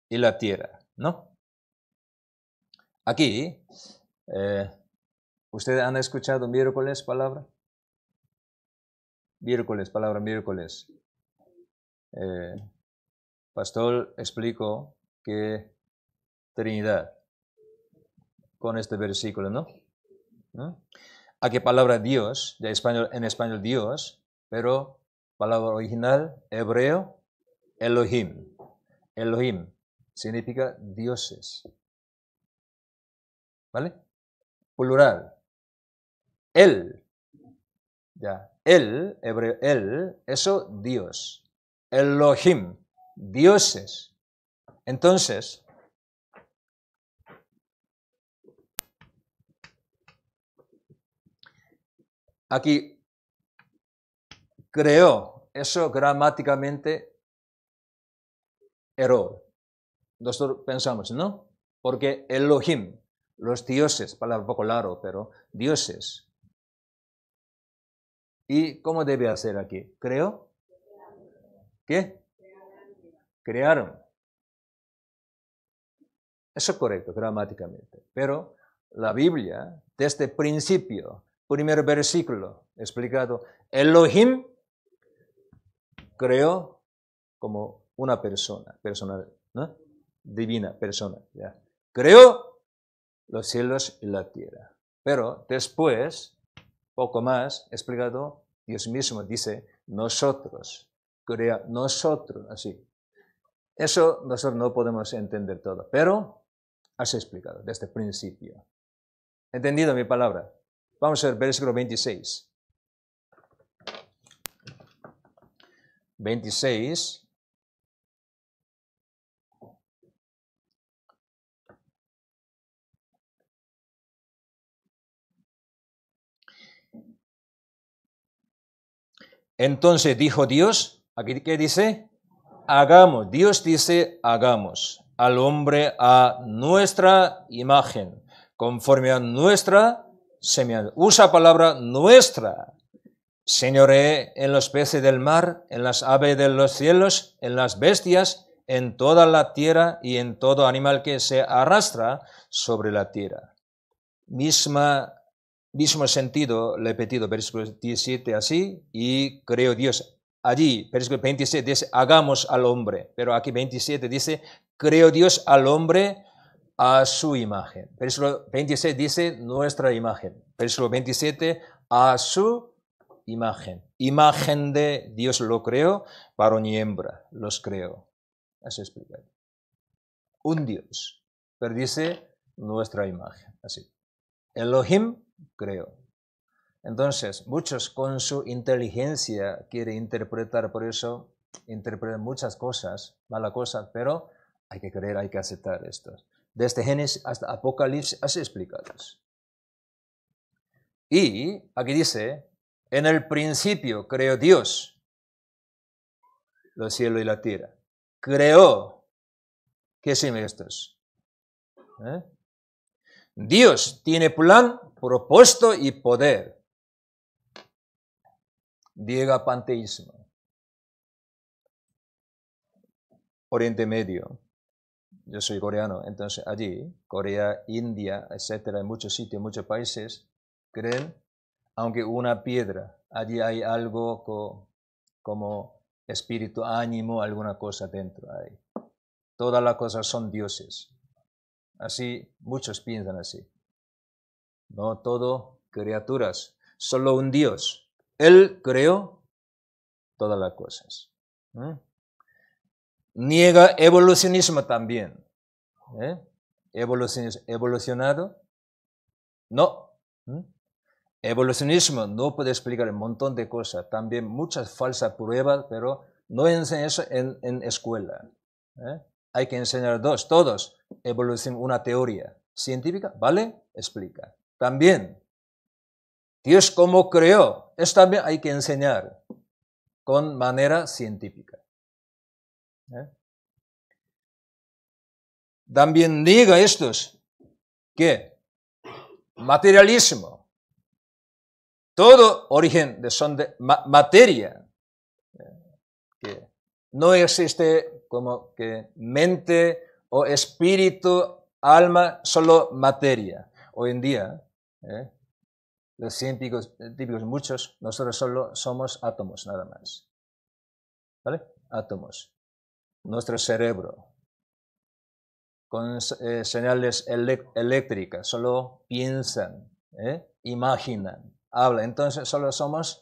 y la tierra, ¿no? Aquí eh, ¿Ustedes han escuchado miércoles palabra? Miércoles, palabra miércoles. Eh, pastor explicó que Trinidad con este versículo, ¿no? a Aquí palabra Dios, español, en español Dios, pero palabra original hebreo Elohim. Elohim significa dioses. ¿Vale? Plural. Él. Ya. Él, hebreo, él, eso Dios. Elohim, dioses. Entonces, aquí creó, eso gramáticamente error. Nosotros pensamos, ¿no? Porque Elohim, los dioses, palabra un poco largo, pero dioses, ¿Y cómo debe hacer aquí? Creo. ¿Qué? Crearon. Eso es correcto gramáticamente. Pero la Biblia, desde el principio, primer versículo, explicado, Elohim creó como una persona, personal, ¿no? divina persona. ¿ya? Creó los cielos y la tierra. Pero después poco más explicado, Dios mismo dice, nosotros, crea nosotros, así. Eso nosotros no podemos entender todo, pero has explicado desde el principio. ¿Entendido mi palabra? Vamos a al versículo 26. 26. Entonces dijo Dios, aquí qué dice, hagamos, Dios dice, hagamos al hombre a nuestra imagen, conforme a nuestra Usa palabra nuestra. Señoré eh, en los peces del mar, en las aves de los cielos, en las bestias, en toda la tierra y en todo animal que se arrastra sobre la tierra. Misma mismo sentido le he pedido, versículo 17 así, y creo Dios. Allí, versículo 27 dice, hagamos al hombre, pero aquí 27 dice, creo Dios al hombre a su imagen. Versículo 26 dice, nuestra imagen. Versículo 27, a su imagen. Imagen de Dios lo creo, varón y hembra los creo. Así explica. Un Dios, pero dice nuestra imagen. Así. Elohim creo. Entonces, muchos con su inteligencia quieren interpretar, por eso interpretan muchas cosas, malas cosas, pero hay que creer, hay que aceptar esto. Desde Génesis hasta Apocalipsis, así explicados. Y aquí dice, en el principio creó Dios los cielos y la tierra. Creó. ¿Qué significa esto? ¿Eh? Dios tiene plan, propósito y poder. Diego panteísmo. Oriente Medio. Yo soy coreano, entonces allí, Corea, India, etcétera, en muchos sitios, muchos países, creen, aunque una piedra, allí hay algo como espíritu, ánimo, alguna cosa dentro. Ahí. Todas las cosas son dioses. Así, muchos piensan así. No todo criaturas, solo un Dios. Él creó todas las cosas. Niega evolucionismo también. ¿eh? ¿Evolucionado? No. Evolucionismo no puede explicar un montón de cosas, también muchas falsas pruebas, pero no enseña eso en, en escuela. ¿eh? Hay que enseñar dos, todos, evolución una teoría científica, ¿vale? Explica. También, Dios como creó, Esto también hay que enseñar con manera científica. ¿eh? También diga estos que materialismo, todo origen de son de materia, ¿eh? que no existe como que mente, o espíritu, alma, solo materia. Hoy en día, ¿eh? los científicos, típicos muchos, nosotros solo somos átomos, nada más. ¿Vale? Átomos. Nuestro cerebro, con eh, señales eléctricas, solo piensan, ¿eh? imaginan, hablan. Entonces solo somos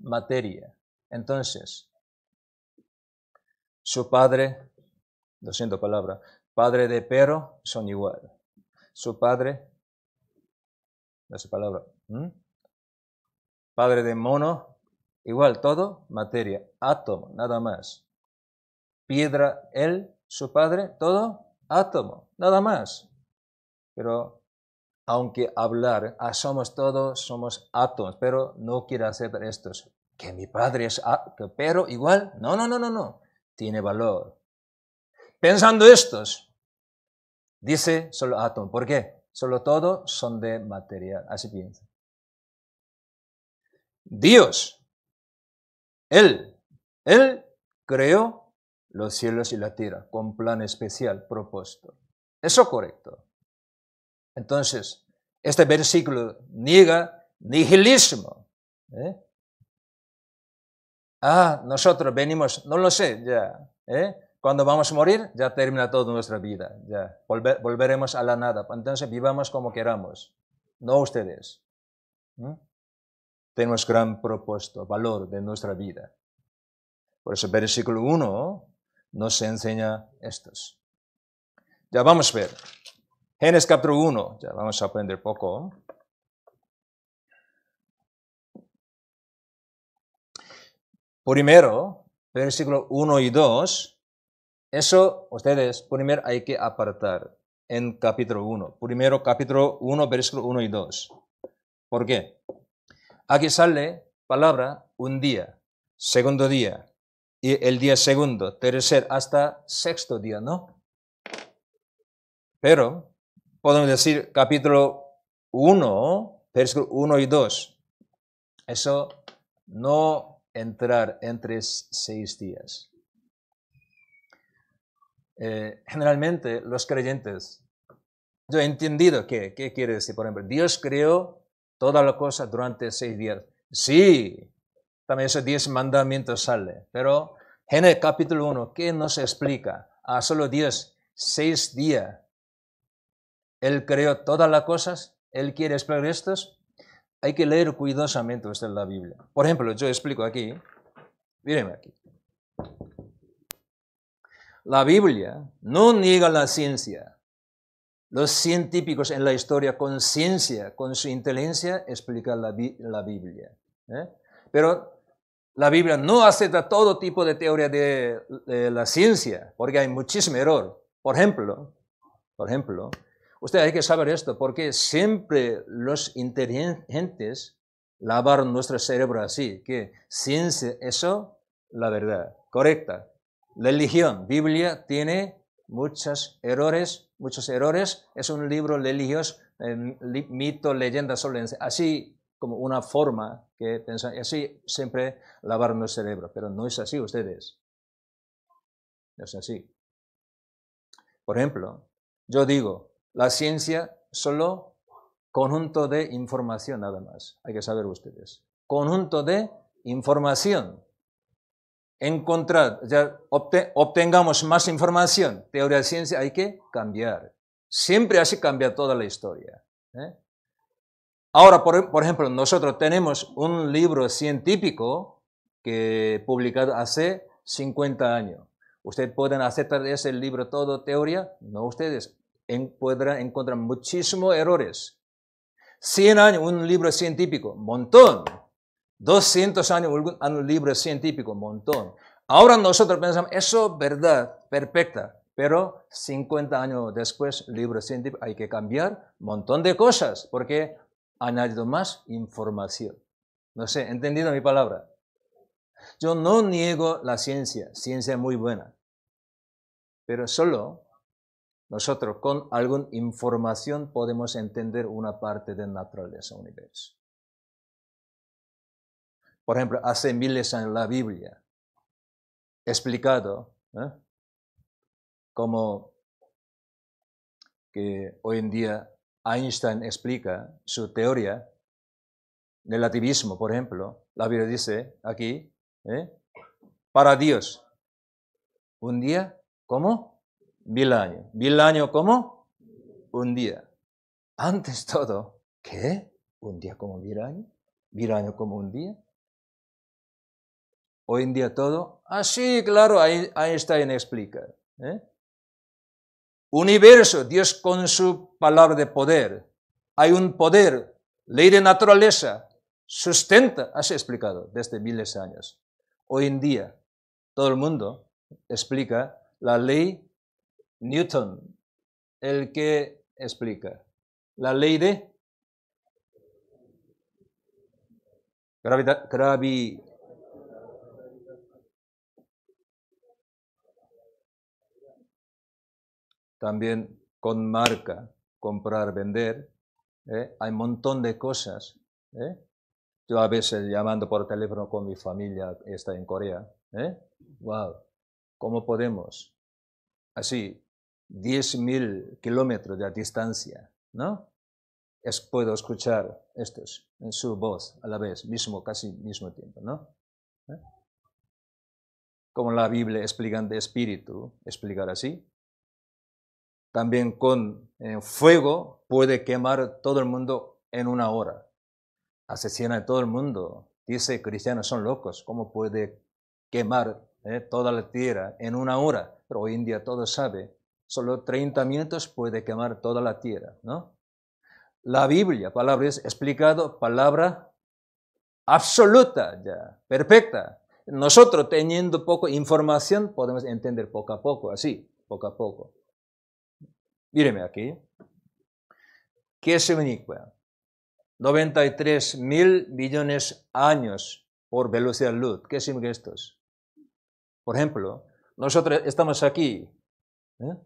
materia. Entonces, su padre, lo siento palabra, Padre de perro son igual. Su padre, no sé palabra, padre de mono, igual todo, materia, átomo, nada más. Piedra, él, su padre, todo, átomo, nada más. Pero aunque hablar, ah, somos todos, somos átomos, pero no quiere hacer estos. Que mi padre es, que pero igual, no, no, no, no, no, tiene valor Pensando estos, dice solo átomo. ¿Por qué? Solo todo son de material. Así piensa. Dios, Él, Él creó los cielos y la tierra con plan especial, propósito. Eso correcto. Entonces, este versículo niega nihilismo. ¿eh? Ah, nosotros venimos, no lo sé ya. ¿eh? Cuando vamos a morir, ya termina toda nuestra vida, ya volveremos a la nada. Entonces vivamos como queramos, no ustedes. Tenemos gran propósito, valor de nuestra vida. Por eso versículo 1 nos enseña estos. Ya vamos a ver. Génesis capítulo 1, ya vamos a aprender poco. Primero, versículo 1 y 2, eso ustedes primero hay que apartar en capítulo 1. Primero capítulo 1, versículo 1 y 2. ¿Por qué? Aquí sale palabra un día, segundo día, y el día segundo, tercer hasta sexto día, ¿no? Pero podemos decir capítulo 1, versículo 1 y 2. Eso no entrar entre seis días. Eh, generalmente los creyentes, yo he entendido qué, qué quiere decir, por ejemplo, Dios creó toda la cosa durante seis días. Sí, también esos diez mandamientos salen, pero en el capítulo 1, ¿qué nos explica? A ah, solo Dios, seis días. Él creó todas las cosas, Él quiere explicar estos. Hay que leer cuidadosamente usted la Biblia. Por ejemplo, yo explico aquí, mírenme aquí. La Biblia no niega la ciencia. Los científicos en la historia con ciencia, con su inteligencia, explican la, Biblia. ¿eh? Pero la Biblia no acepta todo tipo de teoría de, la ciencia, porque hay muchísimo error. Por ejemplo, por ejemplo, usted hay que saber esto, porque siempre los inteligentes lavaron nuestro cerebro así, que ciencia, eso, la verdad, correcta. Religión. Biblia tiene muchos errores, muchos errores. Es un libro religioso, em, mito, leyenda, solo así como una forma que pensamos, así siempre lavar el cerebro, pero no es así ustedes. No es así. Por ejemplo, yo digo, la ciencia solo conjunto de información nada más, hay que saber ustedes. Conjunto de información encontrar, ya obtengamos más información, teoría de ciencia, hay que cambiar. Siempre así cambia toda la historia. ¿eh? Ahora, por, ejemplo, nosotros tenemos un libro científico que publicado hace 50 años. Ustedes pueden aceptar ese libro todo teoría, no ustedes. podrán encontrar muchísimos errores. 100 años, un libro científico, montón 200 años, un libro científico, un montón. Ahora nosotros pensamos, eso es verdad perfecta, pero 50 años después, libro científico, hay que cambiar un montón de cosas porque ha añadido más información. No sé, ¿entendido mi palabra? Yo no niego la ciencia, ciencia muy buena, pero solo nosotros con alguna información podemos entender una parte de la naturaleza, universo por ejemplo, hace miles en la Biblia, explicado ¿eh? como que hoy en día Einstein explica su teoría del relativismo, por ejemplo. La Biblia dice aquí, ¿eh? para Dios, un día como mil años, mil años como un día. Antes todo, ¿qué? ¿Un día como mil años? ¿Mil años como un día? Hoy en día todo, así ah, claro, ahí, ahí en explica. ¿eh? Universo, Dios con su palabra de poder. Hay un poder, ley de naturaleza, sustenta, así explicado desde miles de años. Hoy en día, todo el mundo explica la ley Newton, el que explica la ley de gravidad, también con marca, comprar, vender. ¿eh? Hay un montón de cosas. ¿eh? Yo a veces llamando por teléfono con mi familia, está en Corea. ¿eh? ¡Wow! ¿Cómo podemos? Así, 10.000 kilómetros de distancia, ¿no? puedo escuchar estos en su voz a la vez, mismo, casi mismo tiempo, ¿no? ¿Eh? Como la Biblia explica de espíritu, explicar así, también con eh, fuego puede quemar todo el mundo en una hora. Asesina a todo el mundo. Dice, cristianos son locos, ¿cómo puede quemar eh, toda la tierra en una hora? Pero hoy en día todo sabe, solo 30 minutos puede quemar toda la tierra, ¿no? La Biblia, palabras explicado, palabra absoluta ya, perfecta. Nosotros teniendo poco información podemos entender poco a poco, así, poco a poco. Míreme aquí. ¿Qué es y 93 mil millones años por velocidad luz. ¿Qué significa esto? Por ejemplo, nosotros estamos aquí. ¿eh?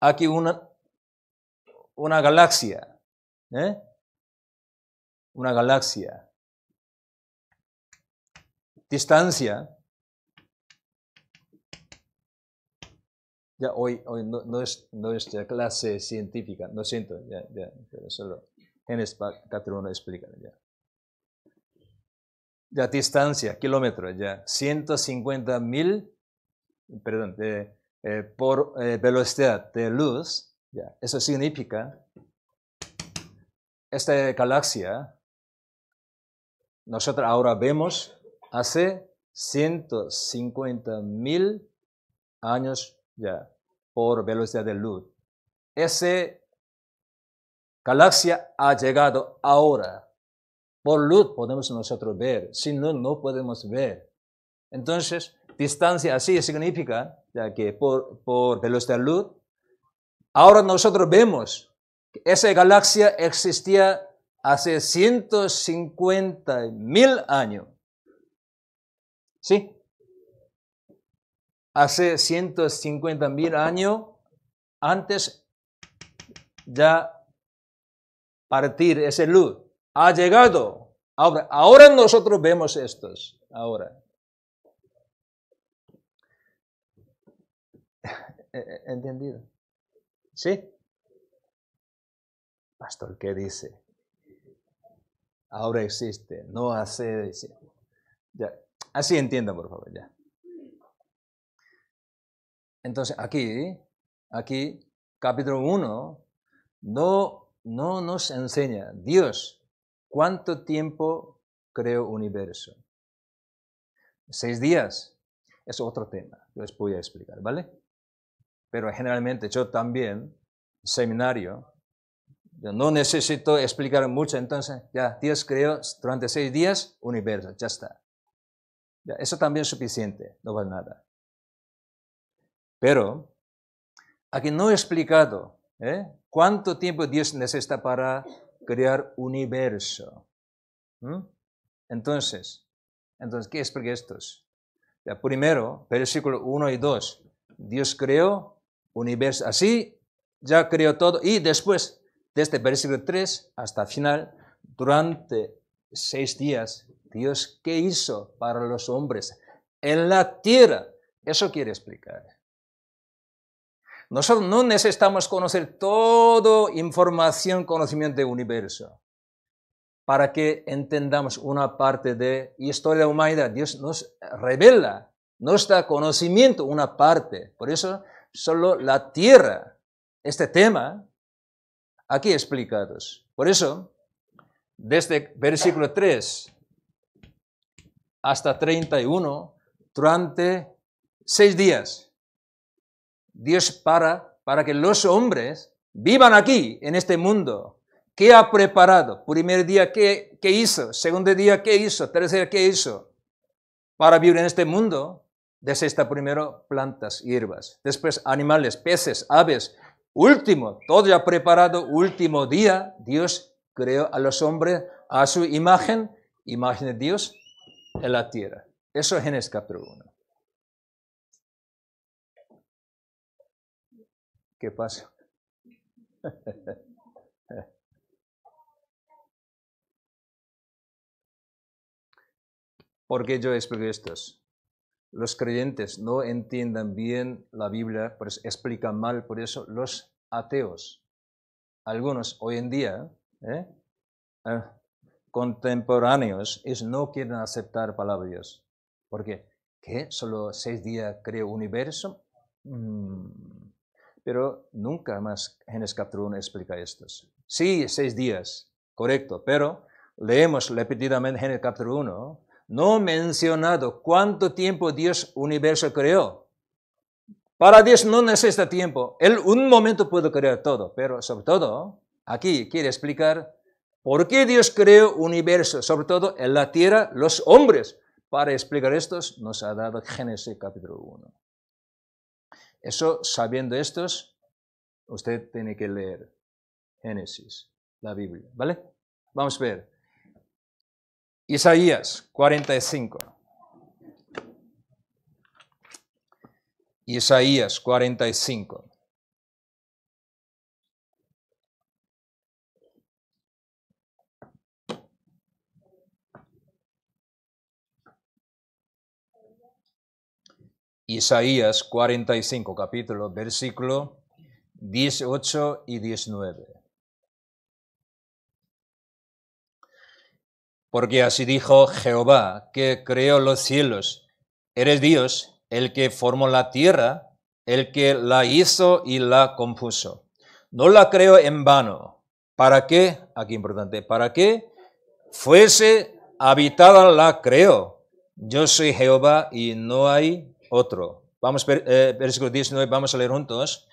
Aquí una, una galaxia. ¿eh? Una galaxia. Distancia Ya hoy, hoy no, es nuestra clase científica, no siento, ya, solo Genes 41 explica ya. La distancia, kilómetros, ya, 150 mil, perdón, eh, por eh, velocidad de luz, ya, eso significa esta galaxia, nosotros ahora vemos hace 150 mil años ya, por velocidad de luz. Esa galaxia ha llegado ahora. Por luz podemos nosotros ver, si no no podemos ver. Entonces, distancia así significa ya que por, por velocidad de luz, ahora nosotros vemos que esa galaxia existía hace 150 mil años. ¿Sí? hace 150 mil años antes ya partir ese luz. Ha llegado. Ahora, nosotros vemos estos. Ahora. E-, e-, ¿Entendido? ¿Sí? Pastor, ¿qué dice? Ahora existe, no hace. Ya. Así entiendan, por favor, ya. Entonces aquí, aquí, capítulo 1, no, no nos enseña Dios cuánto tiempo creó universo. Seis días es otro tema, yo les voy a explicar, ¿vale? Pero generalmente yo también, seminario, yo no necesito explicar mucho, entonces ya Dios creó durante seis días universo, ya está. Ya, eso también es suficiente, no vale nada. Pero aquí no he explicado ¿eh? cuánto tiempo Dios necesita para crear universo. ¿Mm? Entonces, entonces, ¿qué explica estos? Ya, primero, versículo 1 y 2. Dios creó universo así, ya creó todo. Y después, desde este versículo 3 hasta final, durante seis días, Dios, ¿qué hizo para los hombres? En la tierra. Eso quiere explicar. Nosotros no necesitamos conocer toda información, conocimiento del universo para que entendamos una parte de historia de la humanidad. Dios nos revela, nos da conocimiento una parte. Por eso solo la tierra, este tema, aquí explicados. Por eso, desde versículo 3 hasta 31, durante seis días, Dios para para que los hombres vivan aquí, en este mundo. ¿Qué ha preparado? Primer día, ¿qué, hizo? Segundo día, ¿qué hizo? Tercer, ¿qué hizo? Para vivir en este mundo, esta primero plantas, hierbas, después animales, peces, aves. Último, todo ya preparado, último día, Dios creó a los hombres a su imagen, imagen de Dios en la tierra. Eso es Génesis capítulo 1. ¿Qué pasa? ¿Por qué yo explico esto? Los creyentes no entiendan bien la Biblia, pues explican mal, por eso los ateos, algunos hoy en día, ¿eh? Ah, contemporáneos, es, no quieren aceptar palabras de Dios. ¿Por qué? ¿Qué? ¿Solo seis días creo universo? Mm pero nunca más Génesis capítulo 1 explica esto. Sí, seis días, correcto, pero leemos repetidamente Génesis capítulo 1, no mencionado cuánto tiempo Dios universo creó. Para Dios no necesita tiempo. Él un momento puede crear todo, pero sobre todo, aquí quiere explicar por qué Dios creó universo, sobre todo en la tierra, los hombres. Para explicar esto nos ha dado Génesis capítulo 1. Eso, sabiendo estos, usted tiene que leer Génesis, la Biblia, ¿vale? Vamos a ver. Isaías 45. Isaías 45. Isaías 45, capítulo, versículo 18 y 19. Porque así dijo Jehová, que creó los cielos. Eres Dios, el que formó la tierra, el que la hizo y la compuso. No la creó en vano. ¿Para qué? Aquí importante, ¿para qué? Fuese habitada la creó. Yo soy Jehová y no hay otro. Vamos, eh, versículo 19, vamos a leer juntos.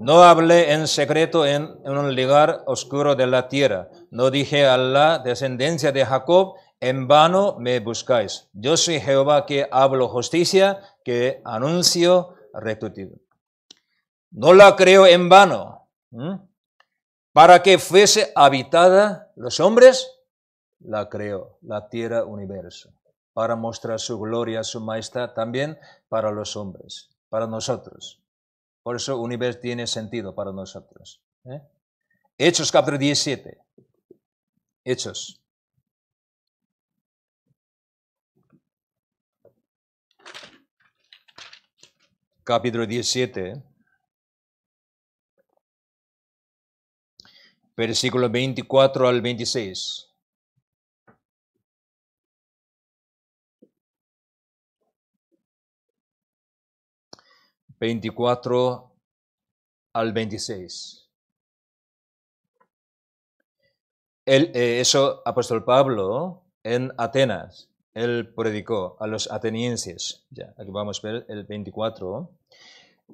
No hablé en secreto en, un lugar oscuro de la tierra. No dije a la descendencia de Jacob, en vano me buscáis. Yo soy Jehová que hablo justicia, que anuncio rectitud. No la creo en vano. Para que fuese habitada los hombres, la creo, la tierra universo para mostrar su gloria, su majestad, también para los hombres, para nosotros. Por eso el universo tiene sentido para nosotros. ¿eh? Hechos capítulo 17. Hechos. Capítulo 17. Versículo 24 al 26. 24 al 26. Eh, eso apóstol Pablo en Atenas, él predicó a los atenienses. Ya, aquí vamos a ver el 24.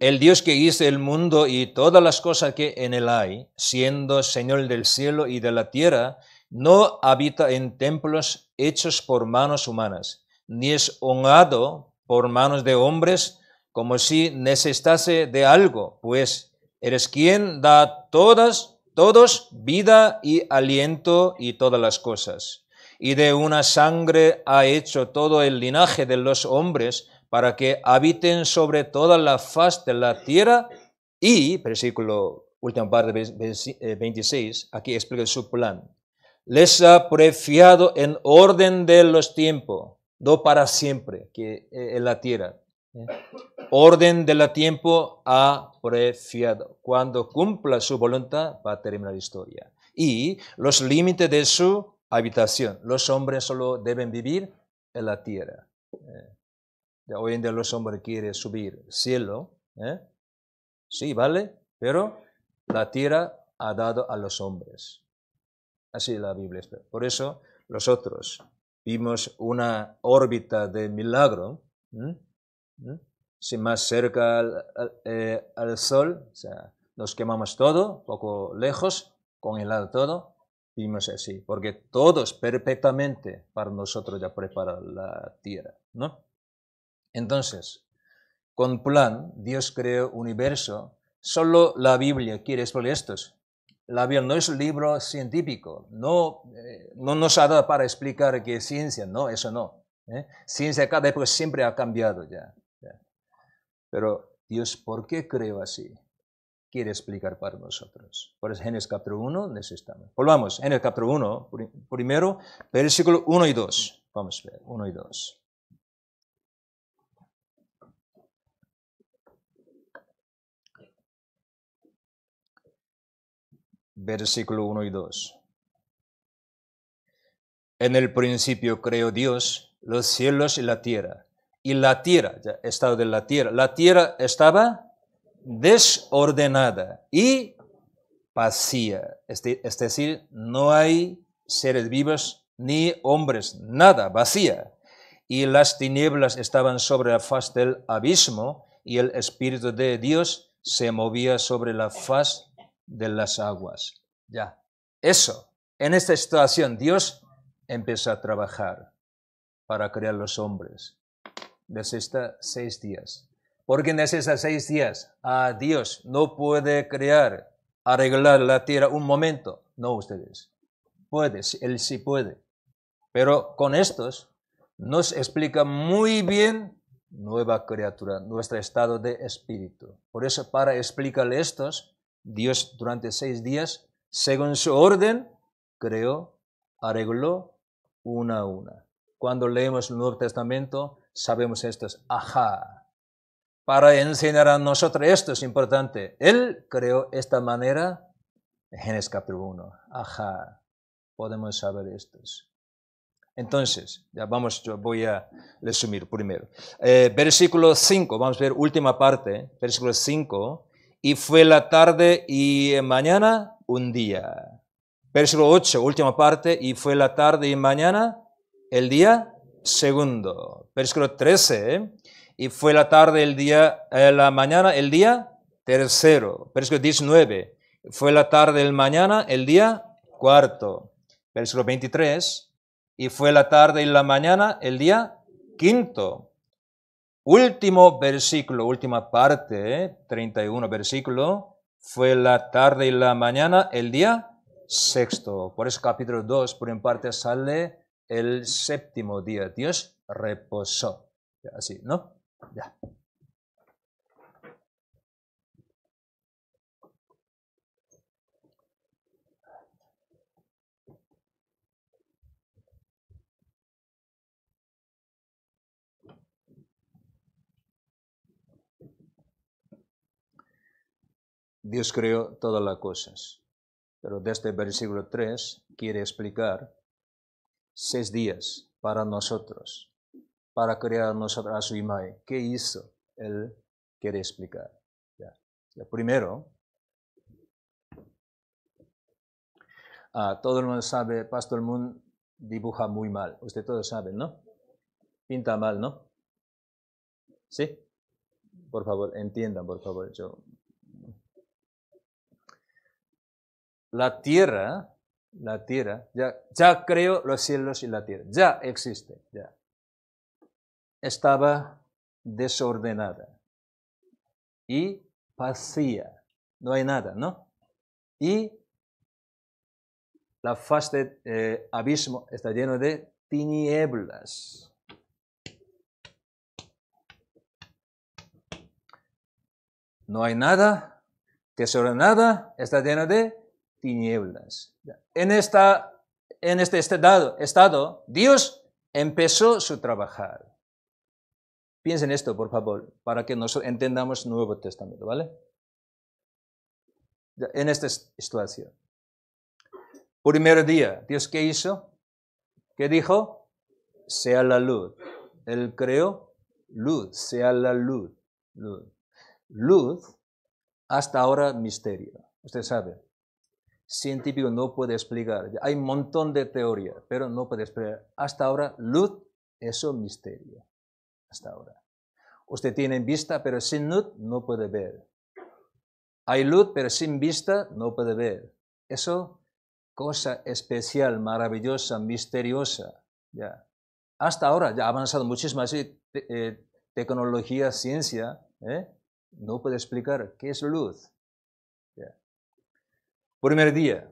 El Dios que hizo el mundo y todas las cosas que en él hay, siendo Señor del cielo y de la tierra, no habita en templos hechos por manos humanas, ni es honrado por manos de hombres, como si necesitase de algo, pues eres quien da todas, todos vida y aliento y todas las cosas. Y de una sangre ha hecho todo el linaje de los hombres para que habiten sobre toda la faz de la tierra y, versículo último, parte, 26, eh, aquí explica su plan. Les ha prefiado en orden de los tiempos, no para siempre, que eh, en la tierra Orden del tiempo prefiado. Cuando cumpla su voluntad va a terminar la historia. Y los límites de su habitación. Los hombres solo deben vivir en la tierra. Eh, hoy en día los hombres quieren subir cielo. Eh. Sí, vale, pero la tierra ha dado a los hombres. Así la Biblia Por eso nosotros vimos una órbita de milagro. Si más cerca eh, al, sol, o sea, nos quemamos todo, poco lejos, congelado todo, vimos así, porque todos perfectamente para nosotros ya preparan la tierra, ¿no? Entonces, con plan, Dios creó universo, solo la Biblia quiere explicar esto. La Biblia no es un libro científico, no, eh, no nos ha dado para explicar qué es ciencia, no, eso no. ¿eh? Ciencia cada época pues, siempre ha cambiado ya. Pero Dios, ¿por qué creo así? Quiere explicar para nosotros. Por eso Génesis capítulo 1 necesitamos. Volvamos, en el capítulo 1, primero, versículo 1 y 2. Vamos a ver, 1 y 2. Versículo 1 y 2. En el principio creó Dios los cielos y la tierra y la tierra, ya, estado de la tierra. La tierra estaba desordenada y vacía, es, decir, no hay seres vivos ni hombres, nada, vacía. Y las tinieblas estaban sobre la faz del abismo y el Espíritu de Dios se movía sobre la faz de las aguas. Ya, eso, en esta situación Dios empieza a trabajar para crear los hombres necesita seis días. Porque necesita seis días. A Dios no puede crear, arreglar la tierra un momento. No ustedes. Puede, Él sí puede. Pero con estos nos explica muy bien nueva criatura, nuestro estado de espíritu. Por eso, para explicarle estos, Dios durante seis días, según su orden, creó, arregló una a una. Cuando leemos el Nuevo Testamento, sabemos esto, ajá. Para enseñar a nosotros esto es importante. Él creó esta manera en Génesis capítulo 1. Ajá. Podemos saber esto. Entonces, ya vamos, yo voy a resumir primero. Eh, versículo 5, vamos a ver última parte, versículo 5. Y fue la tarde y mañana un día. Versículo 8, última parte. Y fue la tarde y mañana el día segundo. Versículo 13. ¿eh? Y fue la tarde el día, eh, la mañana el día tercero. Versículo 19. Fue la tarde el mañana el día cuarto. Versículo 23. Y fue la tarde y la mañana el día quinto. Último versículo, última parte, 31 ¿eh? versículo. Fue la tarde y la mañana el día sexto. Por eso capítulo 2, por en parte, sale el séptimo día Dios reposó. Así, ¿no? Ya. Dios creó todas las cosas, pero desde el este versículo 3 quiere explicar seis días para nosotros, para crearnos a su imagen. ¿Qué hizo? Él quiere explicar. Ya. primero, ah, todo el mundo sabe, Pastor Moon dibuja muy mal. Ustedes todos saben, ¿no? Pinta mal, ¿no? ¿Sí? Por favor, entiendan, por favor. Yo... La tierra la tierra, ya, ya creo los cielos y la tierra, ya existe, ya. Estaba desordenada y vacía, no hay nada, ¿no? Y la fase eh, abismo está lleno de tinieblas. No hay nada, Desordenada. nada, está lleno de tinieblas. En, esta, en este estado, estado, Dios empezó su trabajar. Piensen esto, por favor, para que nos entendamos Nuevo Testamento, ¿vale? En esta situación. Primer día, Dios qué hizo? ¿Qué dijo? Sea la luz. Él creó luz, sea la luz. Luz, luz hasta ahora misterio. Usted sabe, científico no puede explicar. Hay un montón de teoría, pero no puede explicar. Hasta ahora, luz es un misterio. Hasta ahora. Usted tiene vista, pero sin luz no puede ver. Hay luz, pero sin vista no puede ver. Eso, cosa especial, maravillosa, misteriosa. Ya. Hasta ahora ya ha avanzado muchísimo así, eh, tecnología, ciencia, ¿eh? no puede explicar qué es luz. Primer día,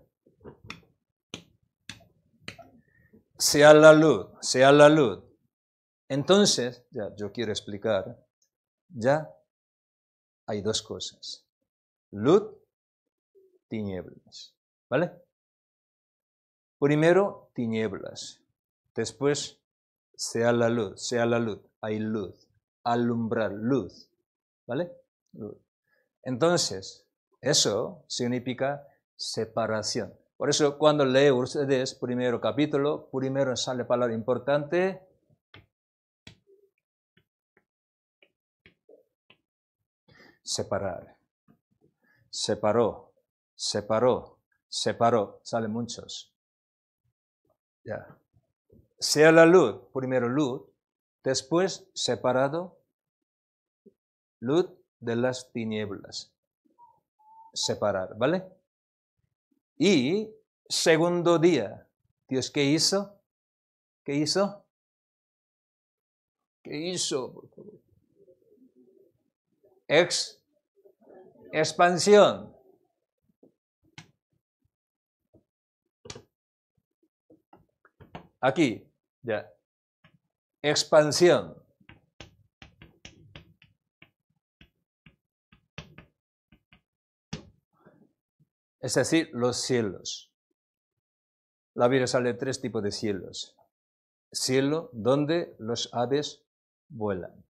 sea la luz, sea la luz. Entonces, ya yo quiero explicar, ya hay dos cosas, luz, tinieblas, ¿vale? Primero, tinieblas, después, sea la luz, sea la luz, hay luz, alumbrar, luz, ¿vale? Entonces, eso significa separación. Por eso cuando leo ustedes primero capítulo, primero sale palabra importante. Separar. Separó, separó, separó. sale muchos. Ya. Sea la luz, primero luz, después separado, luz de las tinieblas. Separar, ¿vale? Y segundo día, Dios, ¿qué hizo? ¿Qué hizo? ¿Qué hizo? Ex, expansión. Aquí, ya. Expansión. es decir, los cielos. La Biblia sale de tres tipos de cielos. Cielo donde los aves vuelan.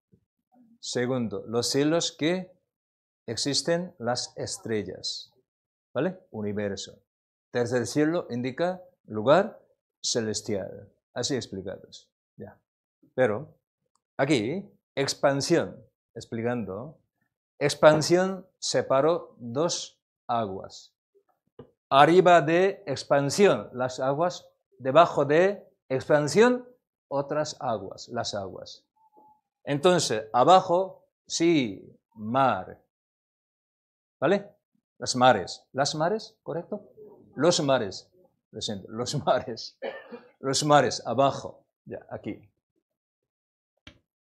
Segundo, los cielos que existen las estrellas. ¿Vale? Universo. Tercer cielo indica lugar celestial. Así explicados. Ya. Pero aquí, expansión, explicando, expansión separó dos aguas arriba de expansión, las aguas, debajo de expansión, otras aguas, las aguas. Entonces, abajo, sí, mar. ¿Vale? Las mares. ¿Las mares? ¿Correcto? Los mares. Los mares. Los mares, abajo, ya, aquí.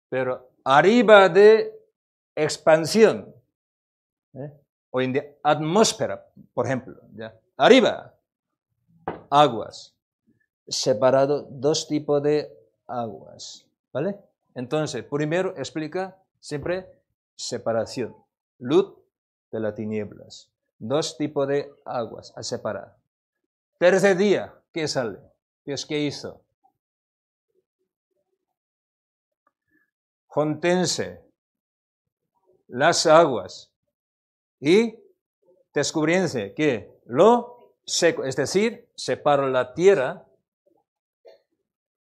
Pero arriba de expansión. ¿eh? o en día, atmósfera, por ejemplo. Arriba, aguas. Separado dos tipos de aguas. ¿Vale? Entonces, primero explica siempre separación. Luz de las tinieblas. Dos tipos de aguas a separar. Tercer día, ¿qué sale? Dios, ¿qué hizo? Contense las aguas y descubriense que lo seco, es decir, separo la tierra,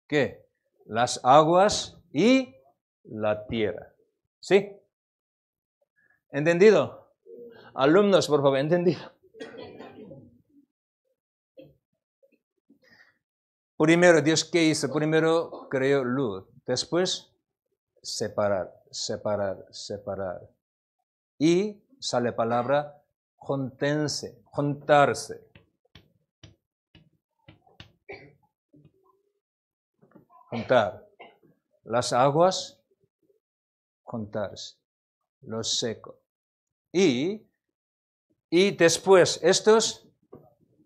que las aguas y la tierra. ¿Sí? ¿Entendido? Alumnos, por favor, ¿entendido? Primero, Dios, ¿qué hizo? Primero creó luz, después separar, separar, separar. Y sale palabra juntense, juntarse. Juntar. Las aguas, juntarse. los seco. Y, y después estos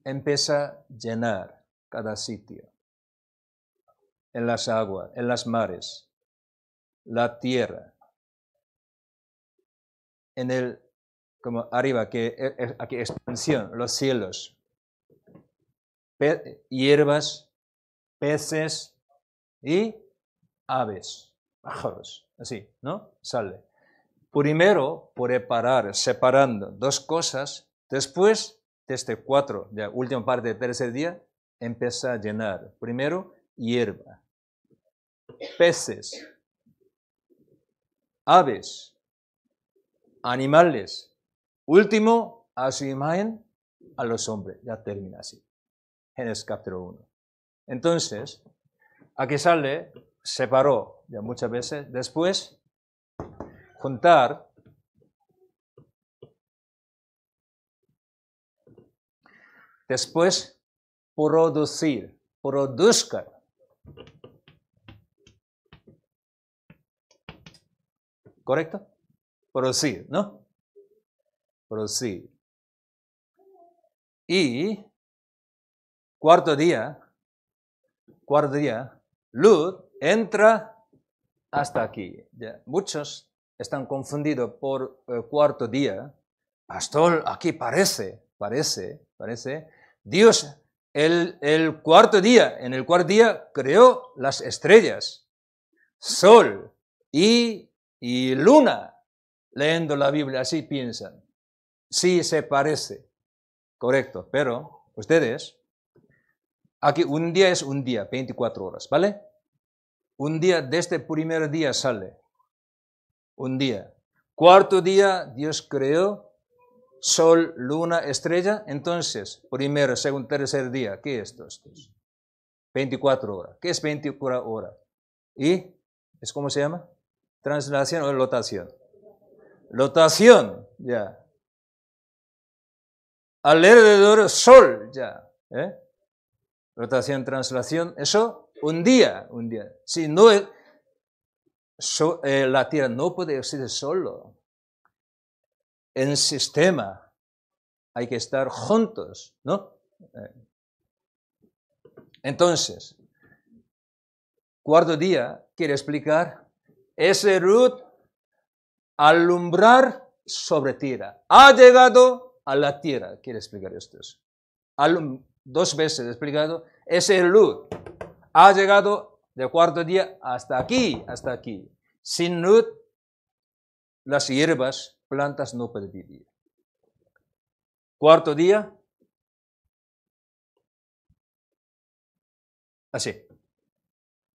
empieza a llenar cada sitio. En las aguas, en las mares, la tierra, en el como arriba, que e, e, aquí expansión, los cielos, hierbas, peces y aves, pájaros, así, ¿no? Sale. Primero, preparar, separando dos cosas, después, este cuatro, la última parte del tercer día, empieza a llenar. Primero, hierba, peces, aves, animales, Último, a su imagen, a los hombres. Ya termina así. Génesis capítulo 1. Entonces, aquí sale, separó ya muchas veces. Después, juntar. Después, producir, produzca. ¿Correcto? Producir, ¿no? sí Y cuarto día, cuarto día, luz entra hasta aquí. muchos están confundidos por eh, cuarto día. Pastor, aquí parece, parece, parece. Dios, el, cuarto día, en el cuarto día creó las estrellas, sol y, y luna, leyendo la Biblia, así piensan. Sí se parece, correcto, pero ustedes, aquí un día es un día, 24 horas, ¿vale? Un día, de este primer día sale, un día. Cuarto día, Dios creó sol, luna, estrella, entonces, primero, segundo, tercer día, ¿qué es esto? 24 horas. ¿Qué es 24 horas? Y, ¿es cómo se llama? Translación o lotación. Lotación, ya alrededor sol ya. ¿eh? Rotación, translación, eso un día, un día. Si no, eh, la Tierra no puede existir solo. En sistema hay que estar juntos, ¿no? Eh. Entonces, cuarto día quiere explicar ese root alumbrar sobre tierra. Ha llegado a la tierra. Quiere explicar esto. dos veces explicado, es el luz. Ha llegado del cuarto día hasta aquí, hasta aquí. Sin luz, las hierbas, plantas no pueden Cuarto día, así.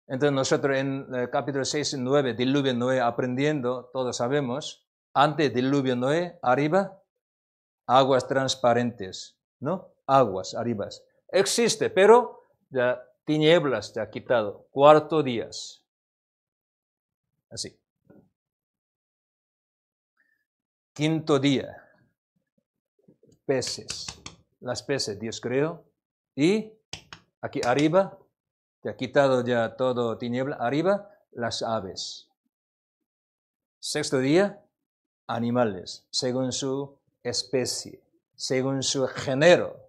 Entonces nosotros en el capítulo 6 y 9, diluvio Noé, aprendiendo, todos sabemos, antes diluvio Noé, arriba, aguas transparentes, ¿no? Aguas, arriba. Existe, pero ya tinieblas te ha quitado. Cuarto días. Así. Quinto día. Peces. Las peces, Dios creo. Y aquí arriba, ya ha quitado ya todo tiniebla. Arriba, las aves. Sexto día, animales, según su especie, según su género.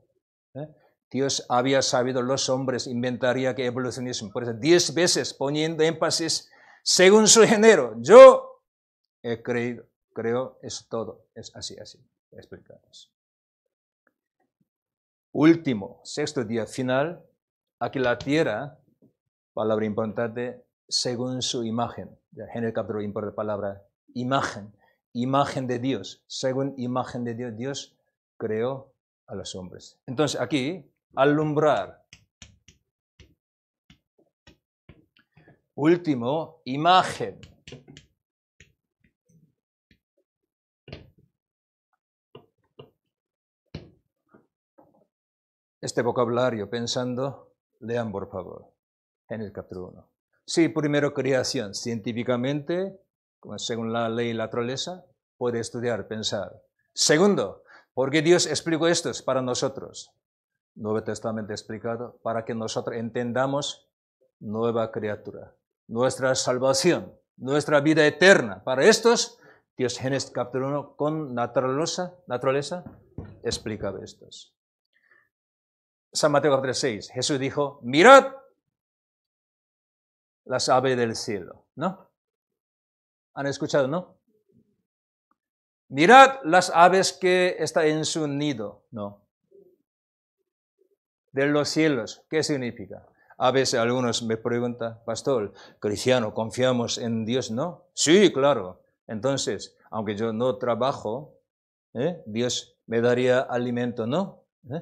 ¿eh? Dios había sabido, los hombres inventaría que evolucionismo. Por eso, diez veces poniendo énfasis según su género. Yo he creído, creo, es todo. Es así, así. Explicamos. Último, sexto día final. Aquí la tierra, palabra importante, según su imagen. palabra imagen imagen de Dios. Según imagen de Dios, Dios creó a los hombres. Entonces aquí, alumbrar. Último, imagen. Este vocabulario, pensando, lean por favor, en el capítulo 1. Sí, primero creación, científicamente según la ley la naturaleza, puede estudiar, pensar. Segundo, ¿por qué Dios explicó esto para nosotros. Nuevo Testamento explicado para que nosotros entendamos nueva criatura, nuestra salvación, nuestra vida eterna. Para estos, Dios Genesis capítulo 1 con naturaleza, naturaleza explicaba estos. San Mateo capítulo 6, Jesús dijo, mirad las aves del cielo, ¿no? ¿Han escuchado, no? Mirad las aves que están en su nido, no. De los cielos, ¿qué significa? A veces algunos me preguntan, pastor, cristiano, ¿confiamos en Dios? No. Sí, claro. Entonces, aunque yo no trabajo, ¿eh? Dios me daría alimento, ¿no? ¿Eh?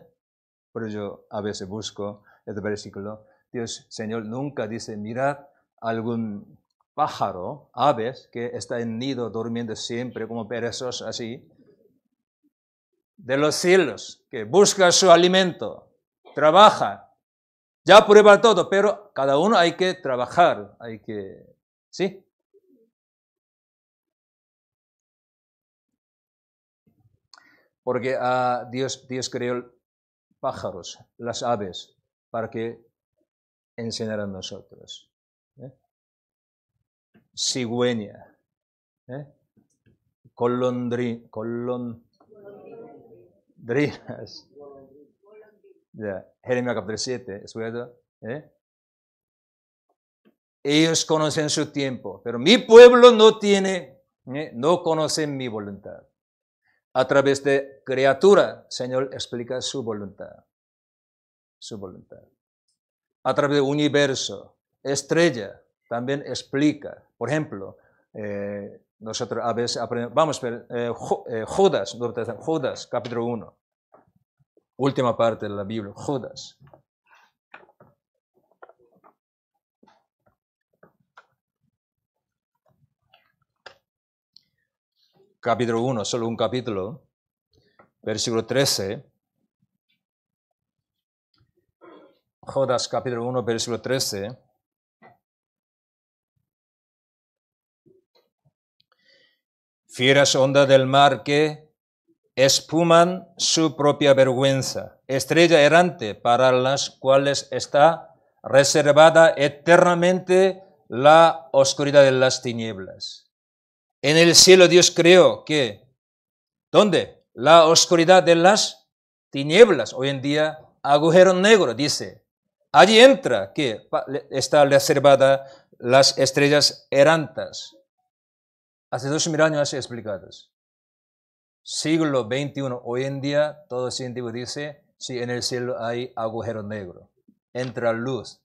Pero yo a veces busco este versículo. Dios, Señor, nunca dice, mirad algún pájaro, aves, que está en nido durmiendo siempre como perezos, así, de los cielos, que busca su alimento, trabaja, ya prueba todo, pero cada uno hay que trabajar, hay que, ¿sí? Porque a ah, Dios, Dios creó pájaros, las aves, para que enseñaran a nosotros cigüeña, ¿eh? Colondri, colondrinas. Jeremías capítulo 7, ¿eh? Ellos conocen su tiempo, pero mi pueblo no tiene, ¿eh? no conoce mi voluntad. A través de criatura, Señor explica su voluntad. Su voluntad. A través del universo, estrella, también explica. Por ejemplo, eh, nosotros a veces aprendemos, vamos a ver, eh, eh Judas, Judas, capítulo 1, última parte de la Biblia, Judas. Capítulo 1, solo un capítulo, versículo 13. Judas capítulo 1, versículo 13. fieras ondas del mar que espuman su propia vergüenza, estrella errante para las cuales está reservada eternamente la oscuridad de las tinieblas. En el cielo Dios creó que, ¿dónde? La oscuridad de las tinieblas, hoy en día agujero negro, dice. Allí entra que está reservada las estrellas errantes. Hace dos mil años explicados. Siglo XXI, hoy en día, todo científico dice, si en el cielo hay agujero negro, entra luz,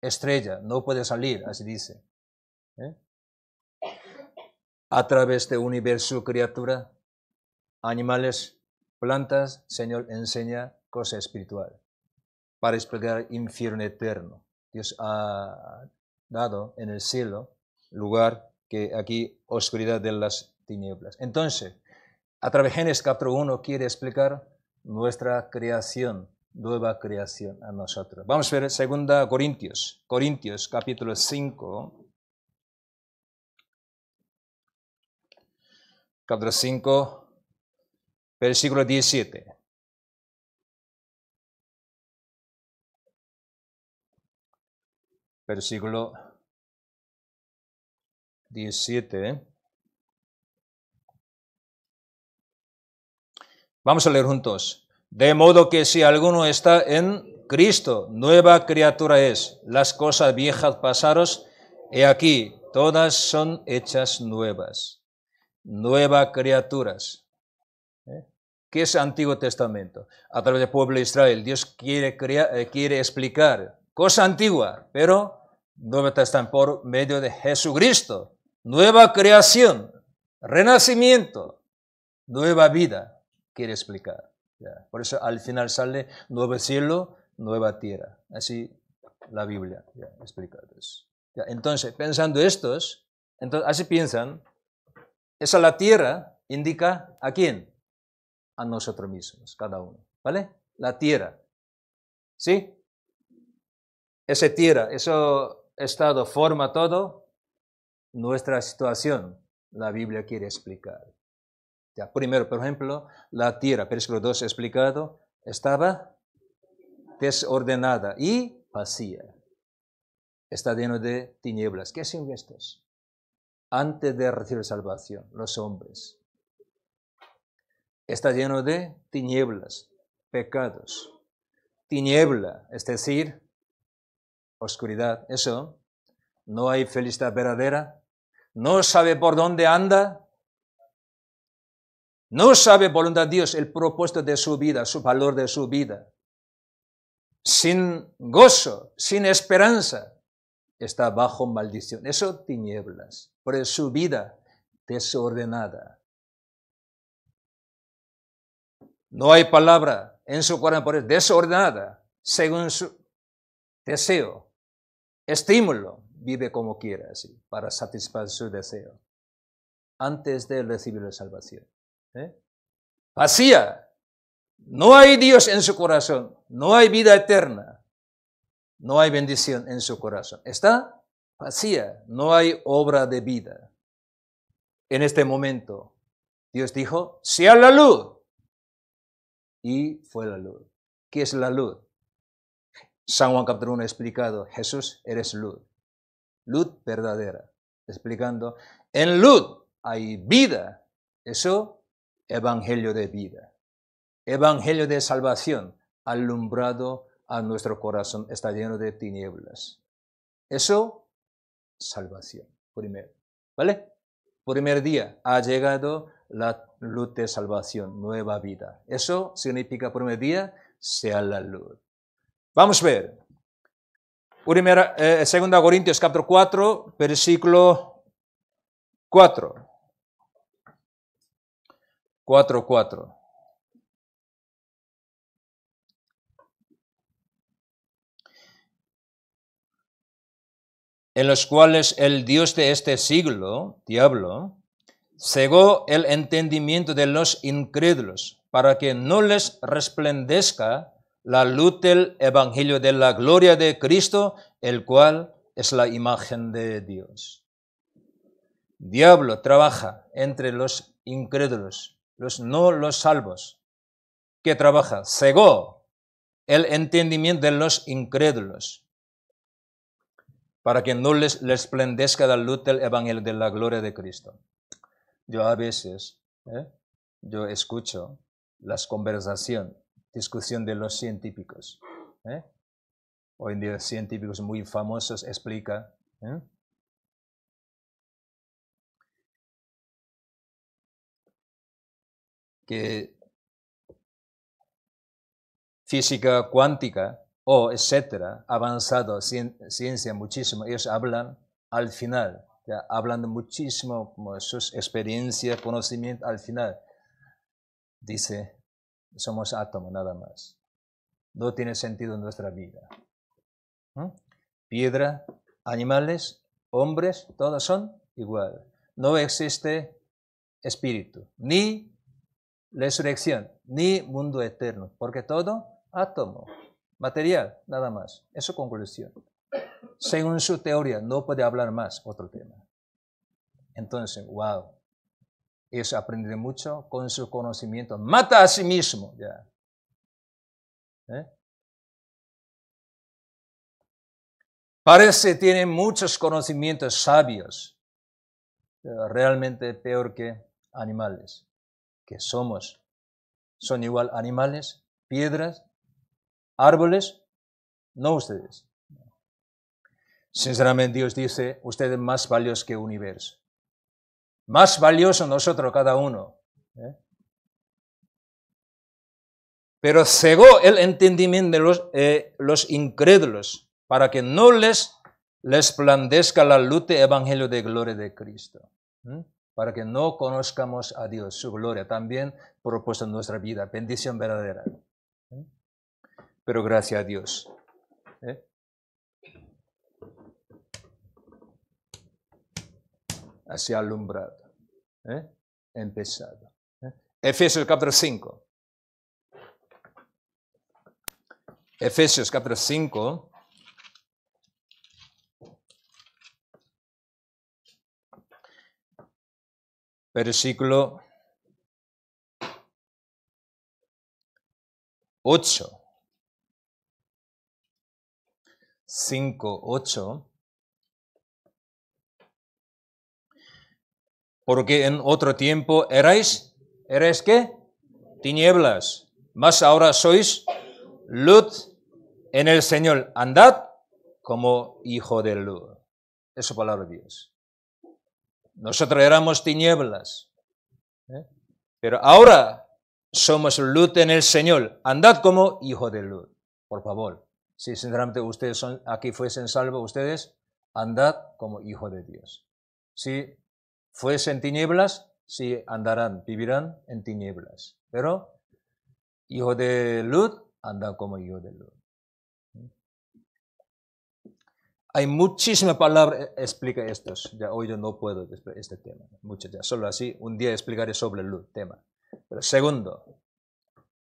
estrella, no puede salir, así dice. ¿eh? A través de universo, criatura, animales, plantas, Señor enseña cosa espiritual para explicar infierno eterno. Dios ha dado en el cielo lugar que aquí oscuridad de las tinieblas. Entonces, a través de Génesis capítulo 1 quiere explicar nuestra creación, nueva creación a nosotros. Vamos a ver 2 Corintios, Corintios capítulo 5. Capítulo 5, versículo 17. Versículo 17. ¿eh? Vamos a leer juntos. De modo que si alguno está en Cristo, nueva criatura es. Las cosas viejas pasaros, he aquí, todas son hechas nuevas. Nueva criaturas. ¿eh? ¿Qué es Antiguo Testamento? A través del pueblo de Israel, Dios quiere, eh, quiere explicar cosa antigua, pero Nuevo Testamento por medio de Jesucristo nueva creación, renacimiento, nueva vida, quiere explicar. Por eso al final sale nuevo cielo, nueva tierra. Así la Biblia explica Entonces, pensando estos, entonces, así piensan, esa la tierra indica a quién? A nosotros mismos, cada uno. ¿Vale? La tierra. ¿Sí? Esa tierra, eso estado forma todo, nuestra situación, la Biblia quiere explicar. Ya, primero, por ejemplo, la tierra, lo 2 explicado, estaba desordenada y vacía. Está lleno de tinieblas. ¿Qué son estos? Antes de recibir salvación, los hombres. Está lleno de tinieblas, pecados. Tiniebla, es decir, oscuridad. Eso, no hay felicidad verdadera, no sabe por dónde anda, no sabe voluntad de Dios el propósito de su vida, su valor de su vida. Sin gozo, sin esperanza, está bajo maldición. Eso tinieblas, por su vida desordenada. No hay palabra en su corazón, por desordenada, según su deseo, estímulo, vive como quiera, así, para satisfacer su deseo, antes de recibir la salvación. ¿eh? Vacía. No hay Dios en su corazón, no hay vida eterna, no hay bendición en su corazón. Está vacía, no hay obra de vida. En este momento, Dios dijo, sea la luz. Y fue la luz. ¿Qué es la luz? San Juan capítulo 1 ha explicado, Jesús, eres luz luz verdadera. Explicando, en luz hay vida. Eso, evangelio de vida. Evangelio de salvación, alumbrado a nuestro corazón, está lleno de tinieblas. Eso, salvación, primero. ¿Vale? Primer día, ha llegado la luz de salvación, nueva vida. Eso significa primer día, sea la luz. Vamos a ver. Primera, eh, segunda Corintios capítulo 4, versículo 4. 4, 4. En los cuales el Dios de este siglo, diablo, cegó el entendimiento de los incrédulos para que no les resplandezca la luz del Evangelio de la gloria de Cristo, el cual es la imagen de Dios. Diablo trabaja entre los incrédulos, los no los salvos. ¿Qué trabaja? Cegó el entendimiento de los incrédulos para que no les resplandezca la luz del Evangelio de la gloria de Cristo. Yo a veces, ¿eh? yo escucho las conversaciones discusión de los científicos. ¿eh? Hoy en día científicos muy famosos explica ¿eh? que física cuántica o etcétera, avanzado, ciencia muchísimo, ellos hablan al final, hablan muchísimo como sus experiencias, conocimiento al final. Dice, somos átomo nada más. No tiene sentido nuestra vida. ¿Mm? Piedra, animales, hombres, todos son igual. No existe espíritu, ni resurrección, ni mundo eterno, porque todo átomo, material, nada más. Es su conclusión. Según su teoría, no puede hablar más otro tema. Entonces, wow, es aprender mucho con su conocimiento. Mata a sí mismo. Ya. ¿Eh? Parece tiene muchos conocimientos sabios, pero realmente peor que animales, que somos. Son igual animales, piedras, árboles, no ustedes. Sinceramente Dios dice, ustedes más valiosos que el universo más valioso nosotros cada uno. ¿eh? Pero cegó el entendimiento de los, eh, los incrédulos para que no les resplandezca la luz del Evangelio de gloria de Cristo. ¿eh? Para que no conozcamos a Dios, su gloria también propuesta en nuestra vida, bendición verdadera. Pero gracias a Dios. así alumbrado, ¿eh? empezado. ¿eh? Efesios capítulo 5. Efesios capítulo 5. Versículo 8. 5, 8. porque en otro tiempo erais, ¿erais qué? Tinieblas, mas ahora sois luz en el Señor. Andad como hijo de luz. Eso palabra de Dios. Nosotros éramos tinieblas, ¿eh? pero ahora somos luz en el Señor. Andad como hijo de luz, por favor. Si sinceramente ustedes son, aquí fuesen salvos ustedes, andad como hijo de Dios. ¿Sí? Fuese en tinieblas, sí andarán, vivirán en tinieblas. Pero hijo de luz anda como hijo de luz. Hay muchísimas palabras eh, explica estos. Ya hoy yo no puedo este tema. Muchas Solo así un día explicaré sobre luz, tema. Pero segundo,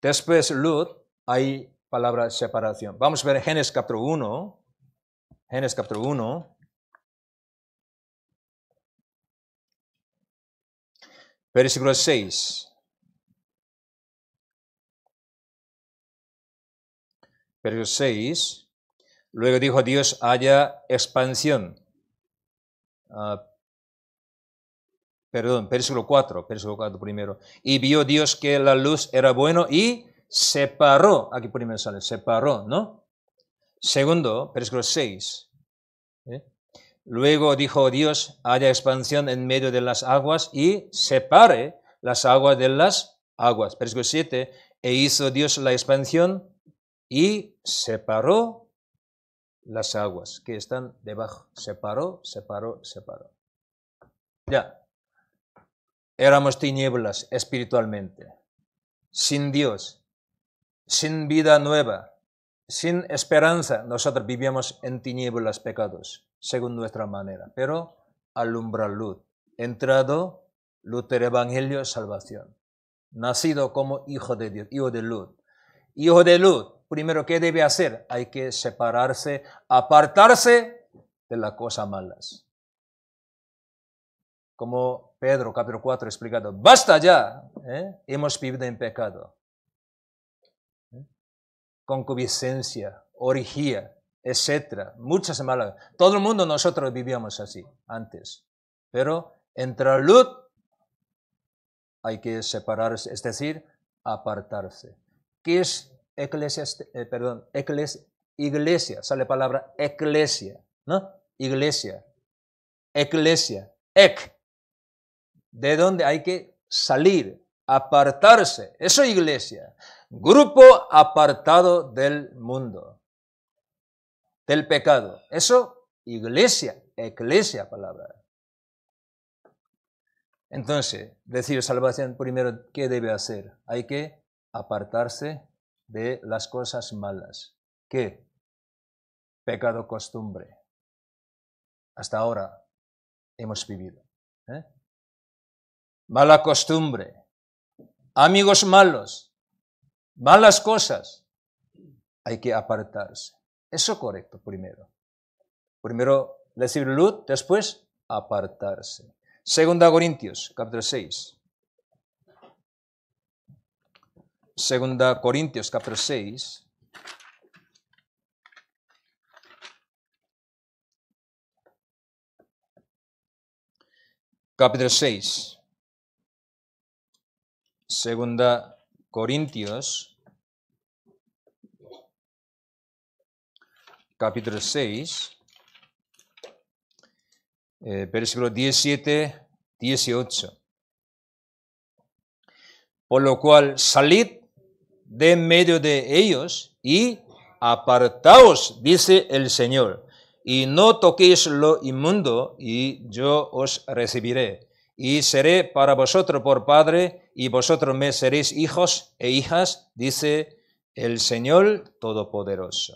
después luz hay palabra separación. Vamos a ver Génesis capítulo 1. Génesis capítulo 1. Versículo 6. Versículo 6. Luego dijo Dios, haya expansión. Ah, perdón, versículo 4, versículo 4 primero. Y vio Dios que la luz era bueno y separó, aquí primero sale, separó, ¿no? Segundo, versículo 6. Luego dijo Dios, haya expansión en medio de las aguas y separe las aguas de las aguas. Versículo 7, e hizo Dios la expansión y separó las aguas que están debajo. Separó, separó, separó. Ya, éramos tinieblas espiritualmente, sin Dios, sin vida nueva, sin esperanza, nosotros vivimos en tinieblas pecados, según nuestra manera, pero alumbra luz. Entrado, luz del Evangelio, salvación. Nacido como hijo de Dios, hijo de luz. Hijo de luz, primero, ¿qué debe hacer? Hay que separarse, apartarse de las cosas malas. Como Pedro, capítulo 4, explicado, basta ya, ¿eh? hemos vivido en pecado concubiscencia, origía, etcétera, muchas malas. Todo el mundo nosotros vivíamos así antes. Pero entre luz hay que separarse, es decir, apartarse. ¿Qué es eh, perdón, iglesia, sale palabra eclesia, ¿no? Iglesia, eclesia, ec. ¿De dónde hay que salir? apartarse. Eso iglesia, grupo apartado del mundo, del pecado. Eso iglesia, iglesia palabra. Entonces, decir salvación primero, ¿qué debe hacer? Hay que apartarse de las cosas malas. ¿Qué? Pecado costumbre. Hasta ahora hemos vivido. ¿eh? Mala costumbre, amigos malos, malas cosas, hay que apartarse. Eso correcto primero. Primero recibir luz, después apartarse. Segunda Corintios, capítulo 6. Segunda Corintios, capítulo 6. Capítulo 6. Segunda Corintios, capítulo 6, eh, versículo 17, 18. Por lo cual, salid de medio de ellos y apartaos, dice el Señor, y no toquéis lo inmundo, y yo os recibiré, y seré para vosotros por Padre, y vosotros me seréis hijos e hijas, dice el Señor Todopoderoso.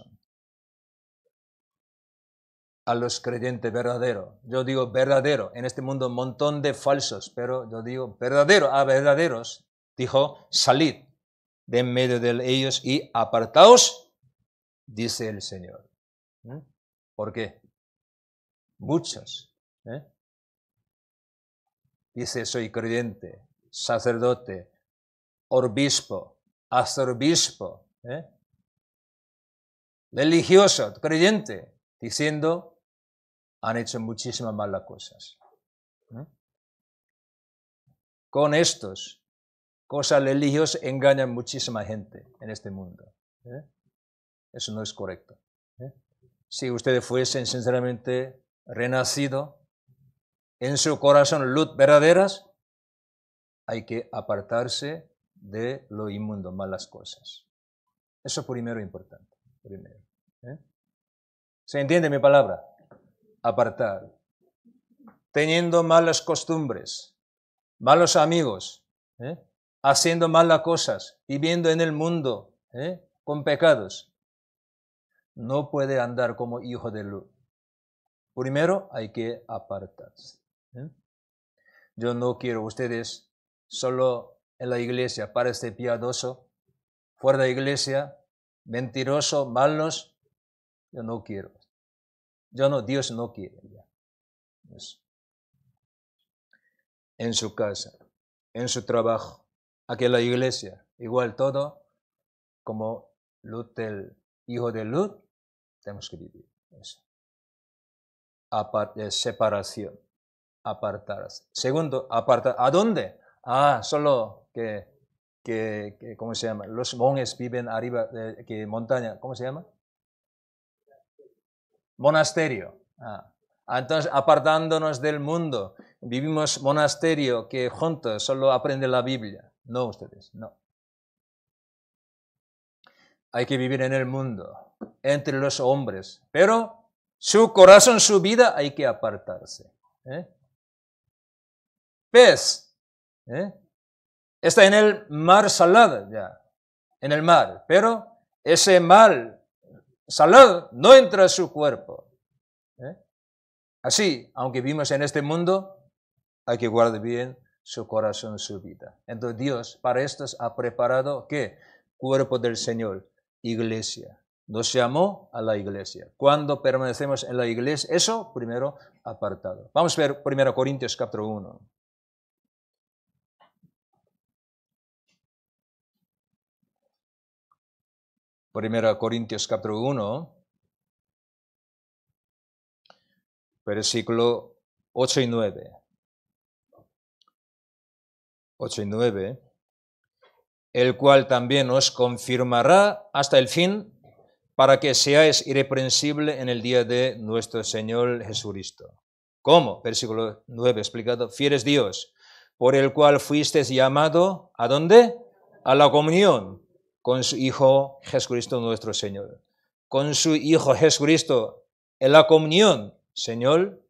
A los creyentes verdaderos. Yo digo verdadero. En este mundo un montón de falsos, pero yo digo verdadero a ah, verdaderos. Dijo, salid de en medio de ellos y apartaos, dice el Señor. ¿Mm? ¿Por qué? Muchos. ¿eh? Dice, soy creyente, sacerdote, obispo, arzobispo, ¿eh? religioso, creyente, diciendo, han hecho muchísimas malas cosas. ¿eh? Con estos, cosas religiosas engañan muchísima gente en este mundo. ¿eh? Eso no es correcto. Si ustedes fuesen sinceramente renacidos, en su corazón luz verdaderas, hay que apartarse de lo inmundo, malas cosas. Eso primero importante. Primero, ¿eh? ¿Se entiende mi palabra? Apartar. Teniendo malas costumbres, malos amigos, ¿eh? haciendo malas cosas, viviendo en el mundo ¿eh? con pecados. No puede andar como hijo de luz. Primero hay que apartarse. Yo no quiero ustedes solo en la iglesia, para este piadoso, fuera de la iglesia, mentiroso, malos, yo no quiero. Yo no, Dios no quiere. Pues, en su casa, en su trabajo, aquí en la iglesia, igual todo, como Lut, el hijo de Lut, tenemos que vivir. Eso. Eh, separación, apartarse. Segundo, aparta. ¿A dónde? Ah, solo que, que, ¿cómo se llama? Los monjes viven arriba de que montaña, ¿cómo se llama? Monasterio. Ah, ah. Entonces, apartándonos del mundo, vivimos monasterio que juntos solo aprende la Biblia. No ustedes, no. Hay que vivir en el mundo, entre los hombres, pero su corazón, su vida, hay que apartarse. ¿eh? Pues, ¿Eh? Está en el mar salado ya, en el mar, pero ese mal salado no entra a su cuerpo. ¿eh? Así, aunque vivimos en este mundo, hay que guardar bien su corazón, su vida. Entonces Dios para esto ha preparado qué? Cuerpo del Señor, iglesia. Nos llamó a la iglesia. Cuando permanecemos en la iglesia, eso primero apartado. Vamos a ver 1 Corintios capítulo 1. 1 Corintios capítulo 1, versículo 8 y 9. 8 y 9, el cual también os confirmará hasta el fin para que seáis irreprensible en el día de nuestro Señor Jesucristo. ¿Cómo? Versículo 9 explicado. Fieres Dios, por el cual fuisteis llamado, ¿a dónde? A la comunión con su Hijo Jesucristo nuestro Señor. Con su Hijo Jesucristo, en la comunión, Señor,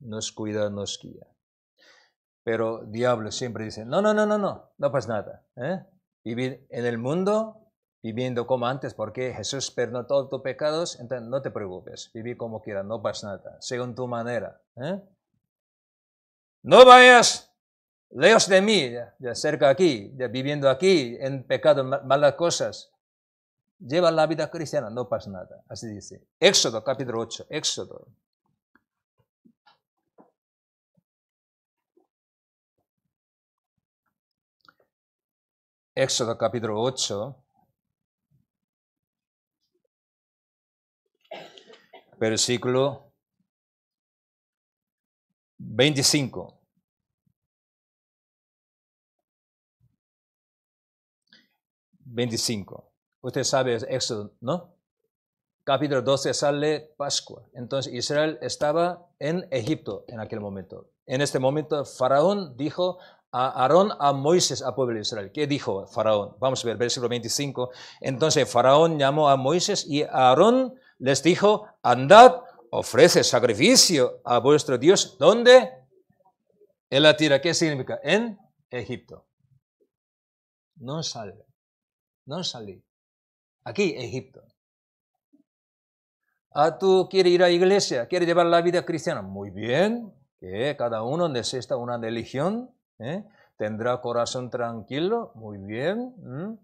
nos cuida, nos guía. Pero diablo siempre dice, no, no, no, no, no, no pasa nada. ¿eh? Vivir en el mundo, viviendo como antes, porque Jesús perdonó todos tus pecados, entonces no te preocupes, vivir como quieras, no pasa nada, según tu manera. ¿eh? No vayas Leos de mí, de cerca aquí, de viviendo aquí, en pecado, malas cosas. Lleva la vida cristiana, no pasa nada. Así dice. Éxodo, capítulo 8. Éxodo. Éxodo, capítulo 8. Versículo 25. 25. Usted sabe Éxodo, ¿no? Capítulo 12 sale Pascua. Entonces Israel estaba en Egipto en aquel momento. En este momento Faraón dijo a Aarón, a Moisés, a pueblo de Israel. ¿Qué dijo Faraón? Vamos a ver, versículo 25. Entonces Faraón llamó a Moisés y Aarón les dijo, andad, ofrece sacrificio a vuestro Dios. ¿Dónde? En la tierra. ¿Qué significa? En Egipto. No salve. No salí? Aquí, Egipto. a ah, tú quieres ir a la iglesia, quieres llevar la vida cristiana. Muy bien, que cada uno necesita una religión, ¿eh? tendrá corazón tranquilo, muy bien.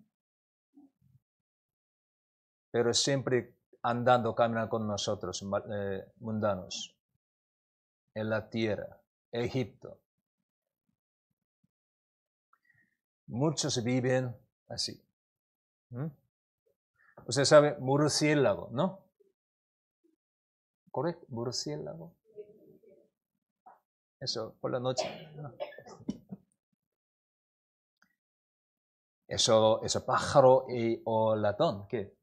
Pero siempre andando, caminando con nosotros, eh, mundanos, en la tierra, Egipto. Muchos viven así. Usted ¿Mm? sabe, murciélago, ¿no? ¿Correcto? Murciélago. Eso, por la noche. Eso, eso pájaro y, o latón, ¿qué?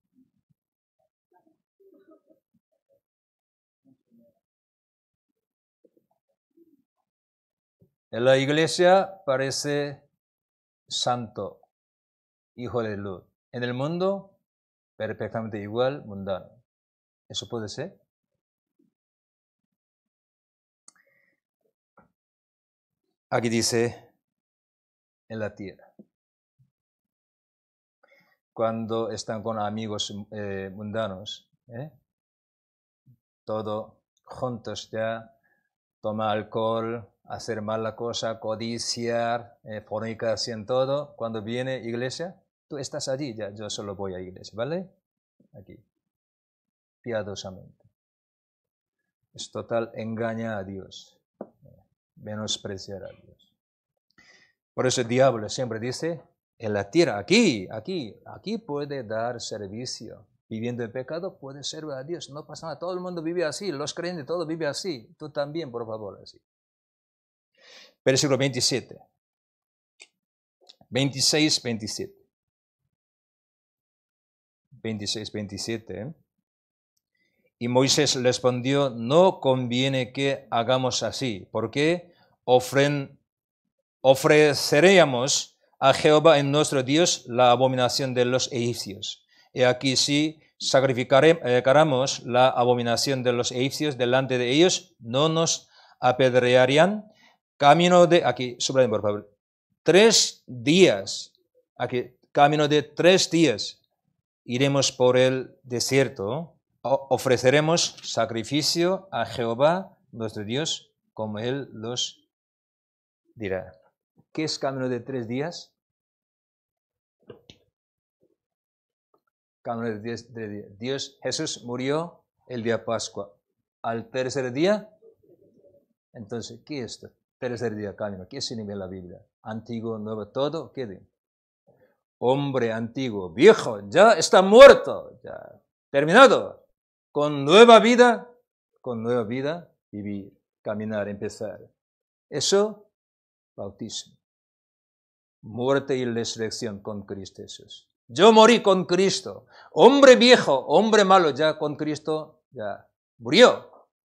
En la iglesia parece santo, hijo de luz en el mundo perfectamente igual, mundano. ¿Eso puede ser? Aquí dice, en la tierra. Cuando están con amigos eh, mundanos, ¿eh? todo juntos ya, toma alcohol, hacer mala cosa, codiciar, eh, en todo, cuando viene iglesia, Tú estás allí, ya, yo solo voy a iglesia, ¿vale? Aquí. Piadosamente. Es total engaña a Dios, menospreciar a Dios. Por eso el diablo siempre dice, en la tierra, aquí, aquí, aquí puede dar servicio. Viviendo en pecado puede servir a Dios, no pasa nada, todo el mundo vive así, los creyentes, todo vive así, tú también, por favor, así. Versículo 27, 26, 27. 26, 27. ¿eh? Y Moisés respondió, no conviene que hagamos así, porque ofren, ofreceríamos a Jehová en nuestro Dios la abominación de los egipcios. Y aquí sí sacrificaremos la abominación de los egipcios delante de ellos, no nos apedrearían. Camino de, aquí, subrayen por favor, tres días, aquí, camino de tres días iremos por el desierto, ofreceremos sacrificio a Jehová nuestro Dios, como Él los dirá. ¿Qué es camino de tres días? Camino de tres días. Dios, Jesús murió el día Pascua. Al tercer día, entonces, ¿qué es esto? Tercer día camino. ¿Qué significa la Biblia? Antiguo, nuevo, todo, ¿qué es hombre antiguo, viejo, ya está muerto, ya terminado, con nueva vida, con nueva vida, vivir, caminar, empezar. Eso, bautismo. Muerte y resurrección con Cristo Jesús. Yo morí con Cristo. Hombre viejo, hombre malo, ya con Cristo, ya murió.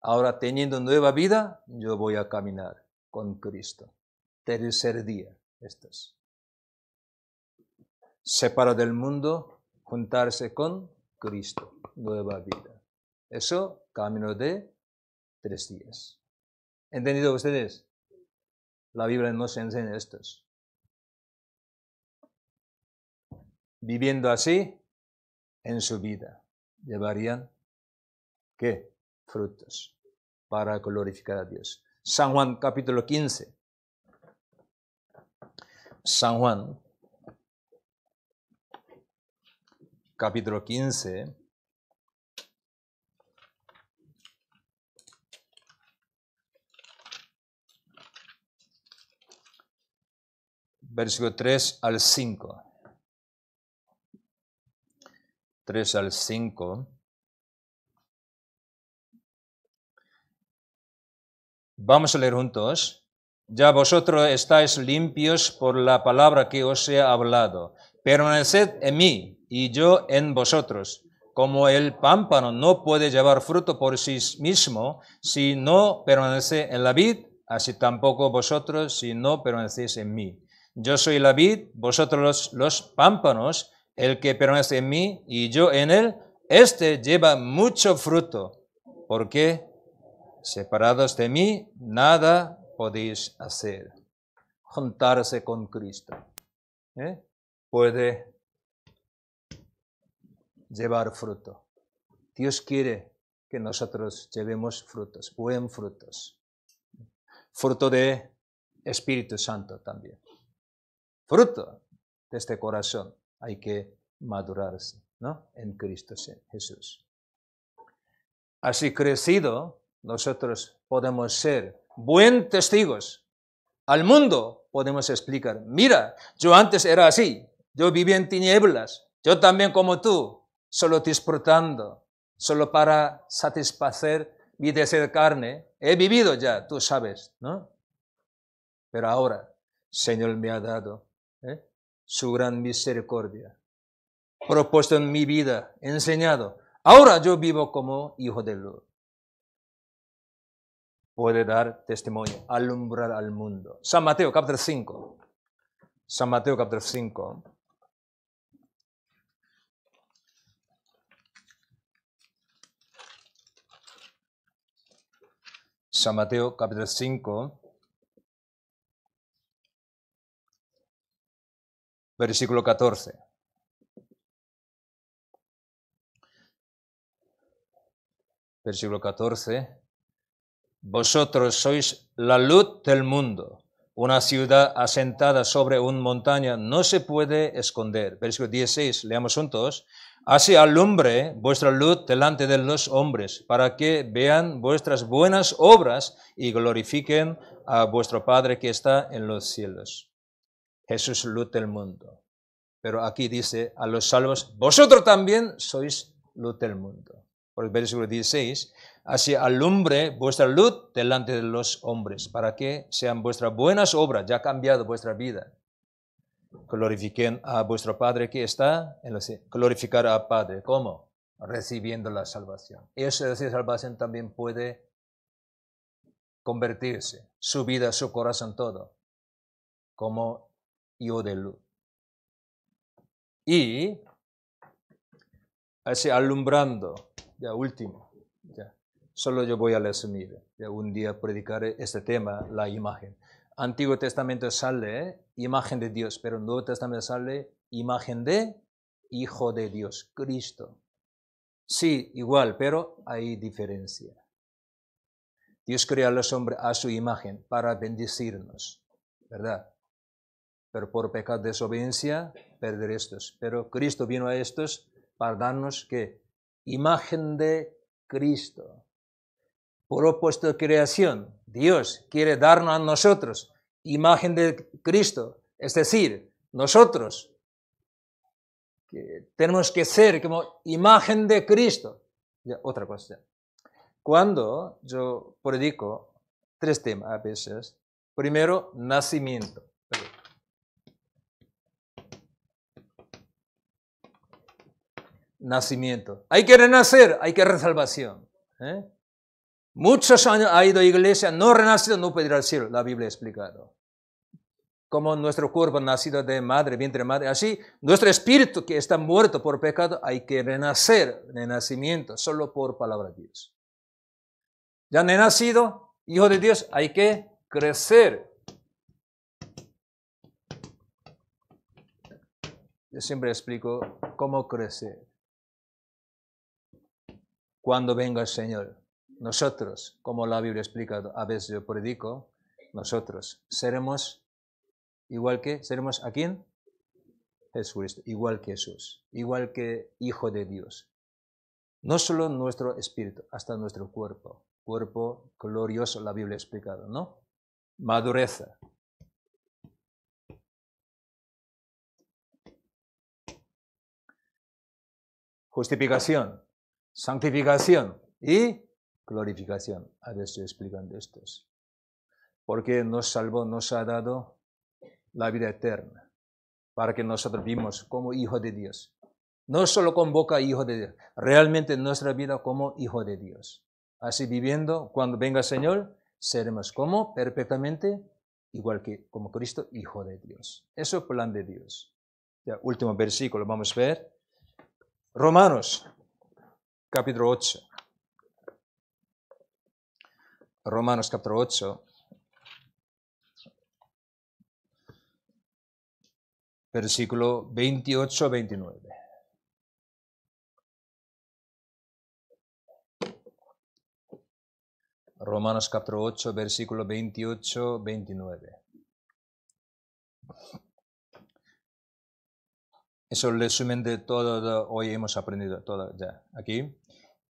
Ahora teniendo nueva vida, yo voy a caminar con Cristo. Tercer día, estas separado del mundo, juntarse con Cristo, nueva vida. Eso, camino de tres días. ¿Entendido ustedes? La Biblia nos enseña esto. Viviendo así en su vida, llevarían qué? Frutos para glorificar a Dios. San Juan capítulo 15. San Juan capítulo 15. Versículo 3 al 5. 3 al 5. Vamos a leer juntos. Ya vosotros estáis limpios por la palabra que os he hablado. Permaneced en mí y yo en vosotros. Como el pámpano no puede llevar fruto por sí mismo si no permanece en la vid, así tampoco vosotros si no permanecéis en mí. Yo soy la vid, vosotros los, pámpanos, el que permanece en mí y yo en él, este lleva mucho fruto, porque separados de mí nada podéis hacer. Juntarse con Cristo ¿eh? puede llevar fruto. Dios quiere que nosotros llevemos frutos, buen frutos. Fruto de Espíritu Santo también. Fruto de este corazón. Hay que madurarse, ¿no? En Cristo Jesús. Así crecido, nosotros podemos ser buen testigos. Al mundo podemos explicar, mira, yo antes era así, yo vivía en tinieblas, yo también como tú, solo disfrutando, solo para satisfacer mi deseo de carne. He vivido ya, tú sabes, ¿no? Pero ahora, Señor me ha dado ¿eh? su gran misericordia, propuesto en mi vida, enseñado. Ahora yo vivo como hijo de luz. Puede dar testimonio, alumbrar al mundo. San Mateo, capítulo 5. San Mateo, capítulo 5. San Mateo capítulo 5, versículo 14. Versículo 14. Vosotros sois la luz del mundo. Una ciudad asentada sobre una montaña no se puede esconder. Versículo 16, leamos juntos. Así alumbre vuestra luz delante de los hombres, para que vean vuestras buenas obras y glorifiquen a vuestro Padre que está en los cielos. Jesús luz del mundo. Pero aquí dice a los salvos, vosotros también sois luz del mundo. Por el versículo 16, así alumbre vuestra luz delante de los hombres, para que sean vuestras buenas obras, ya ha cambiado vuestra vida glorifiquen a vuestro Padre que está en los Glorificar a Padre, ¿cómo? Recibiendo la salvación. es decir salvación también puede convertirse, su vida, su corazón, todo, como yo de luz. Y así alumbrando, ya último, ya, solo yo voy a resumir, ya un día predicaré este tema, la imagen. Antiguo Testamento sale imagen de Dios, pero Nuevo Testamento sale imagen de Hijo de Dios, Cristo. Sí, igual, pero hay diferencia. Dios crea a los hombres a su imagen para bendecirnos, ¿verdad? Pero por pecado de desobediencia, perder estos. Pero Cristo vino a estos para darnos que imagen de Cristo opuesto de creación. Dios quiere darnos a nosotros imagen de Cristo, es decir, nosotros tenemos que ser como imagen de Cristo. otra cosa. Cuando yo predico tres temas a veces, primero, nacimiento. Nacimiento. Hay que renacer, hay que resalvación. ¿eh? Muchos años ha ido a iglesia, no renacido, no puede ir al cielo. La Biblia ha explicado. Como nuestro cuerpo nacido de madre, vientre de madre, así nuestro espíritu que está muerto por pecado hay que renacer, renacimiento, solo por palabra de Dios. Ya nacido, hijo de Dios, hay que crecer. Yo siempre explico cómo crecer. Cuando venga el Señor, nosotros, como la Biblia explica, a veces yo predico, nosotros seremos igual que, seremos a quién? Jesucristo, igual que Jesús, igual que Hijo de Dios. No solo nuestro espíritu, hasta nuestro cuerpo. Cuerpo glorioso, la Biblia explicado, ¿no? Madureza. Justificación, santificación y glorificación. Ahora estoy explicando esto. Porque nos salvó, nos ha dado la vida eterna, para que nosotros vivamos como hijo de Dios. No solo convoca hijo de Dios, realmente nuestra vida como hijo de Dios. Así viviendo, cuando venga el Señor, seremos como perfectamente igual que como Cristo, hijo de Dios. Eso es el plan de Dios. Ya, último versículo, vamos a ver. Romanos, capítulo 8. Romanos capítulo 8, versículo 28 29. Romanos capítulo 8, versículo 28, 29. Eso es el resumen de todo lo, hoy hemos aprendido todo ya aquí.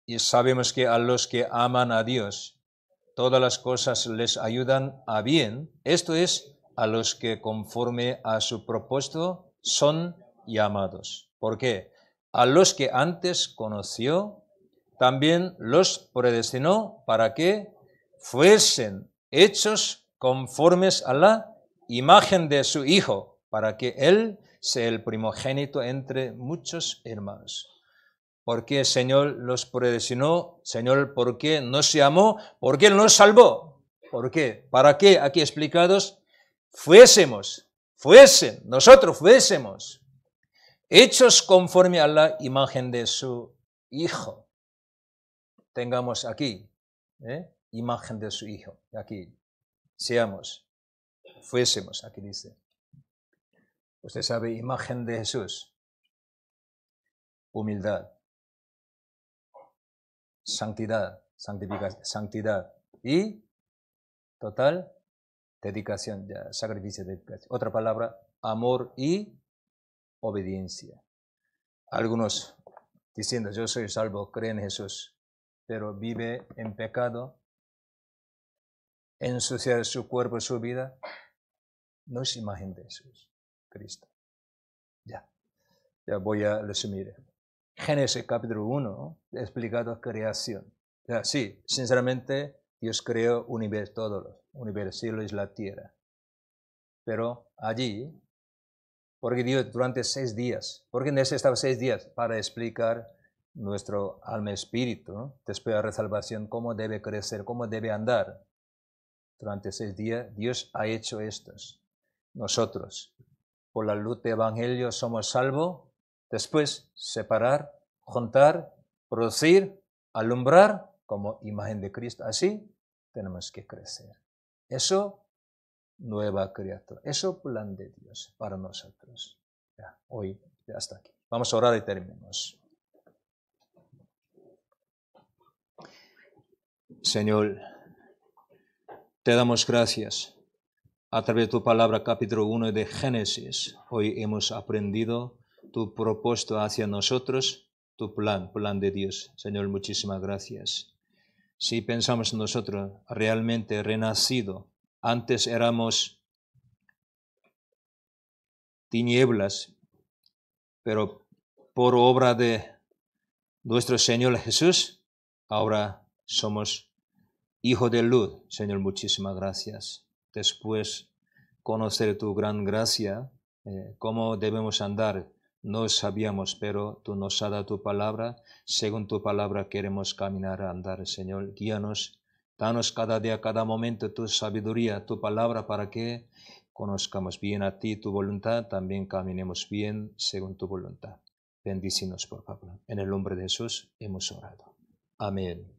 Y sabemos que a los que aman a Dios, todas las cosas les ayudan a bien, esto es, a los que conforme a su propósito son llamados. ¿Por qué? A los que antes conoció, también los predestinó para que fuesen hechos conformes a la imagen de su Hijo, para que Él sea el primogénito entre muchos hermanos por qué el Señor los predestinó, Señor, por qué no se amó? por qué no nos salvó, por qué, para qué, aquí explicados, fuésemos, fuesen, nosotros fuésemos, hechos conforme a la imagen de su Hijo. Tengamos aquí, ¿eh? imagen de su Hijo, aquí, seamos, fuésemos, aquí dice. Usted sabe, imagen de Jesús, humildad santidad, santidad y total dedicación, ya, sacrificio, dedicación. Otra palabra, amor y obediencia. Algunos diciendo, yo soy salvo, creen en Jesús, pero vive en pecado, ensuciar su cuerpo, su vida, no es imagen de Jesús, Cristo. Ya, ya voy a resumir. Génesis capítulo 1, explicado creación. sí, sinceramente, Dios creó universo, todos los universos, cielo y la tierra. Pero allí, porque Dios durante seis días, porque necesitaba seis días para explicar nuestro alma espíritu, después de la resalvación, cómo debe crecer, cómo debe andar. Durante seis días Dios ha hecho estos. Nosotros, por la luz del Evangelio, somos salvos Después, separar, juntar, producir, alumbrar como imagen de Cristo. Así tenemos que crecer. Eso, nueva criatura. Eso, plan de Dios para nosotros. Ya, hoy, hasta aquí. Vamos a orar y terminamos. Señor, te damos gracias. A través de tu palabra, capítulo 1 de Génesis, hoy hemos aprendido tu propósito hacia nosotros, tu plan, plan de Dios. Señor, muchísimas gracias. Si pensamos nosotros realmente renacido, antes éramos tinieblas, pero por obra de nuestro Señor Jesús, ahora somos hijos de luz. Señor, muchísimas gracias. Después conocer tu gran gracia, eh, cómo debemos andar no sabíamos, pero tú nos has dado tu palabra. Según tu palabra queremos caminar, a andar, Señor. Guíanos, danos cada día, cada momento tu sabiduría, tu palabra, para que conozcamos bien a ti, tu voluntad, también caminemos bien según tu voluntad. Bendícenos, por favor. En el nombre de Jesús hemos orado. Amén.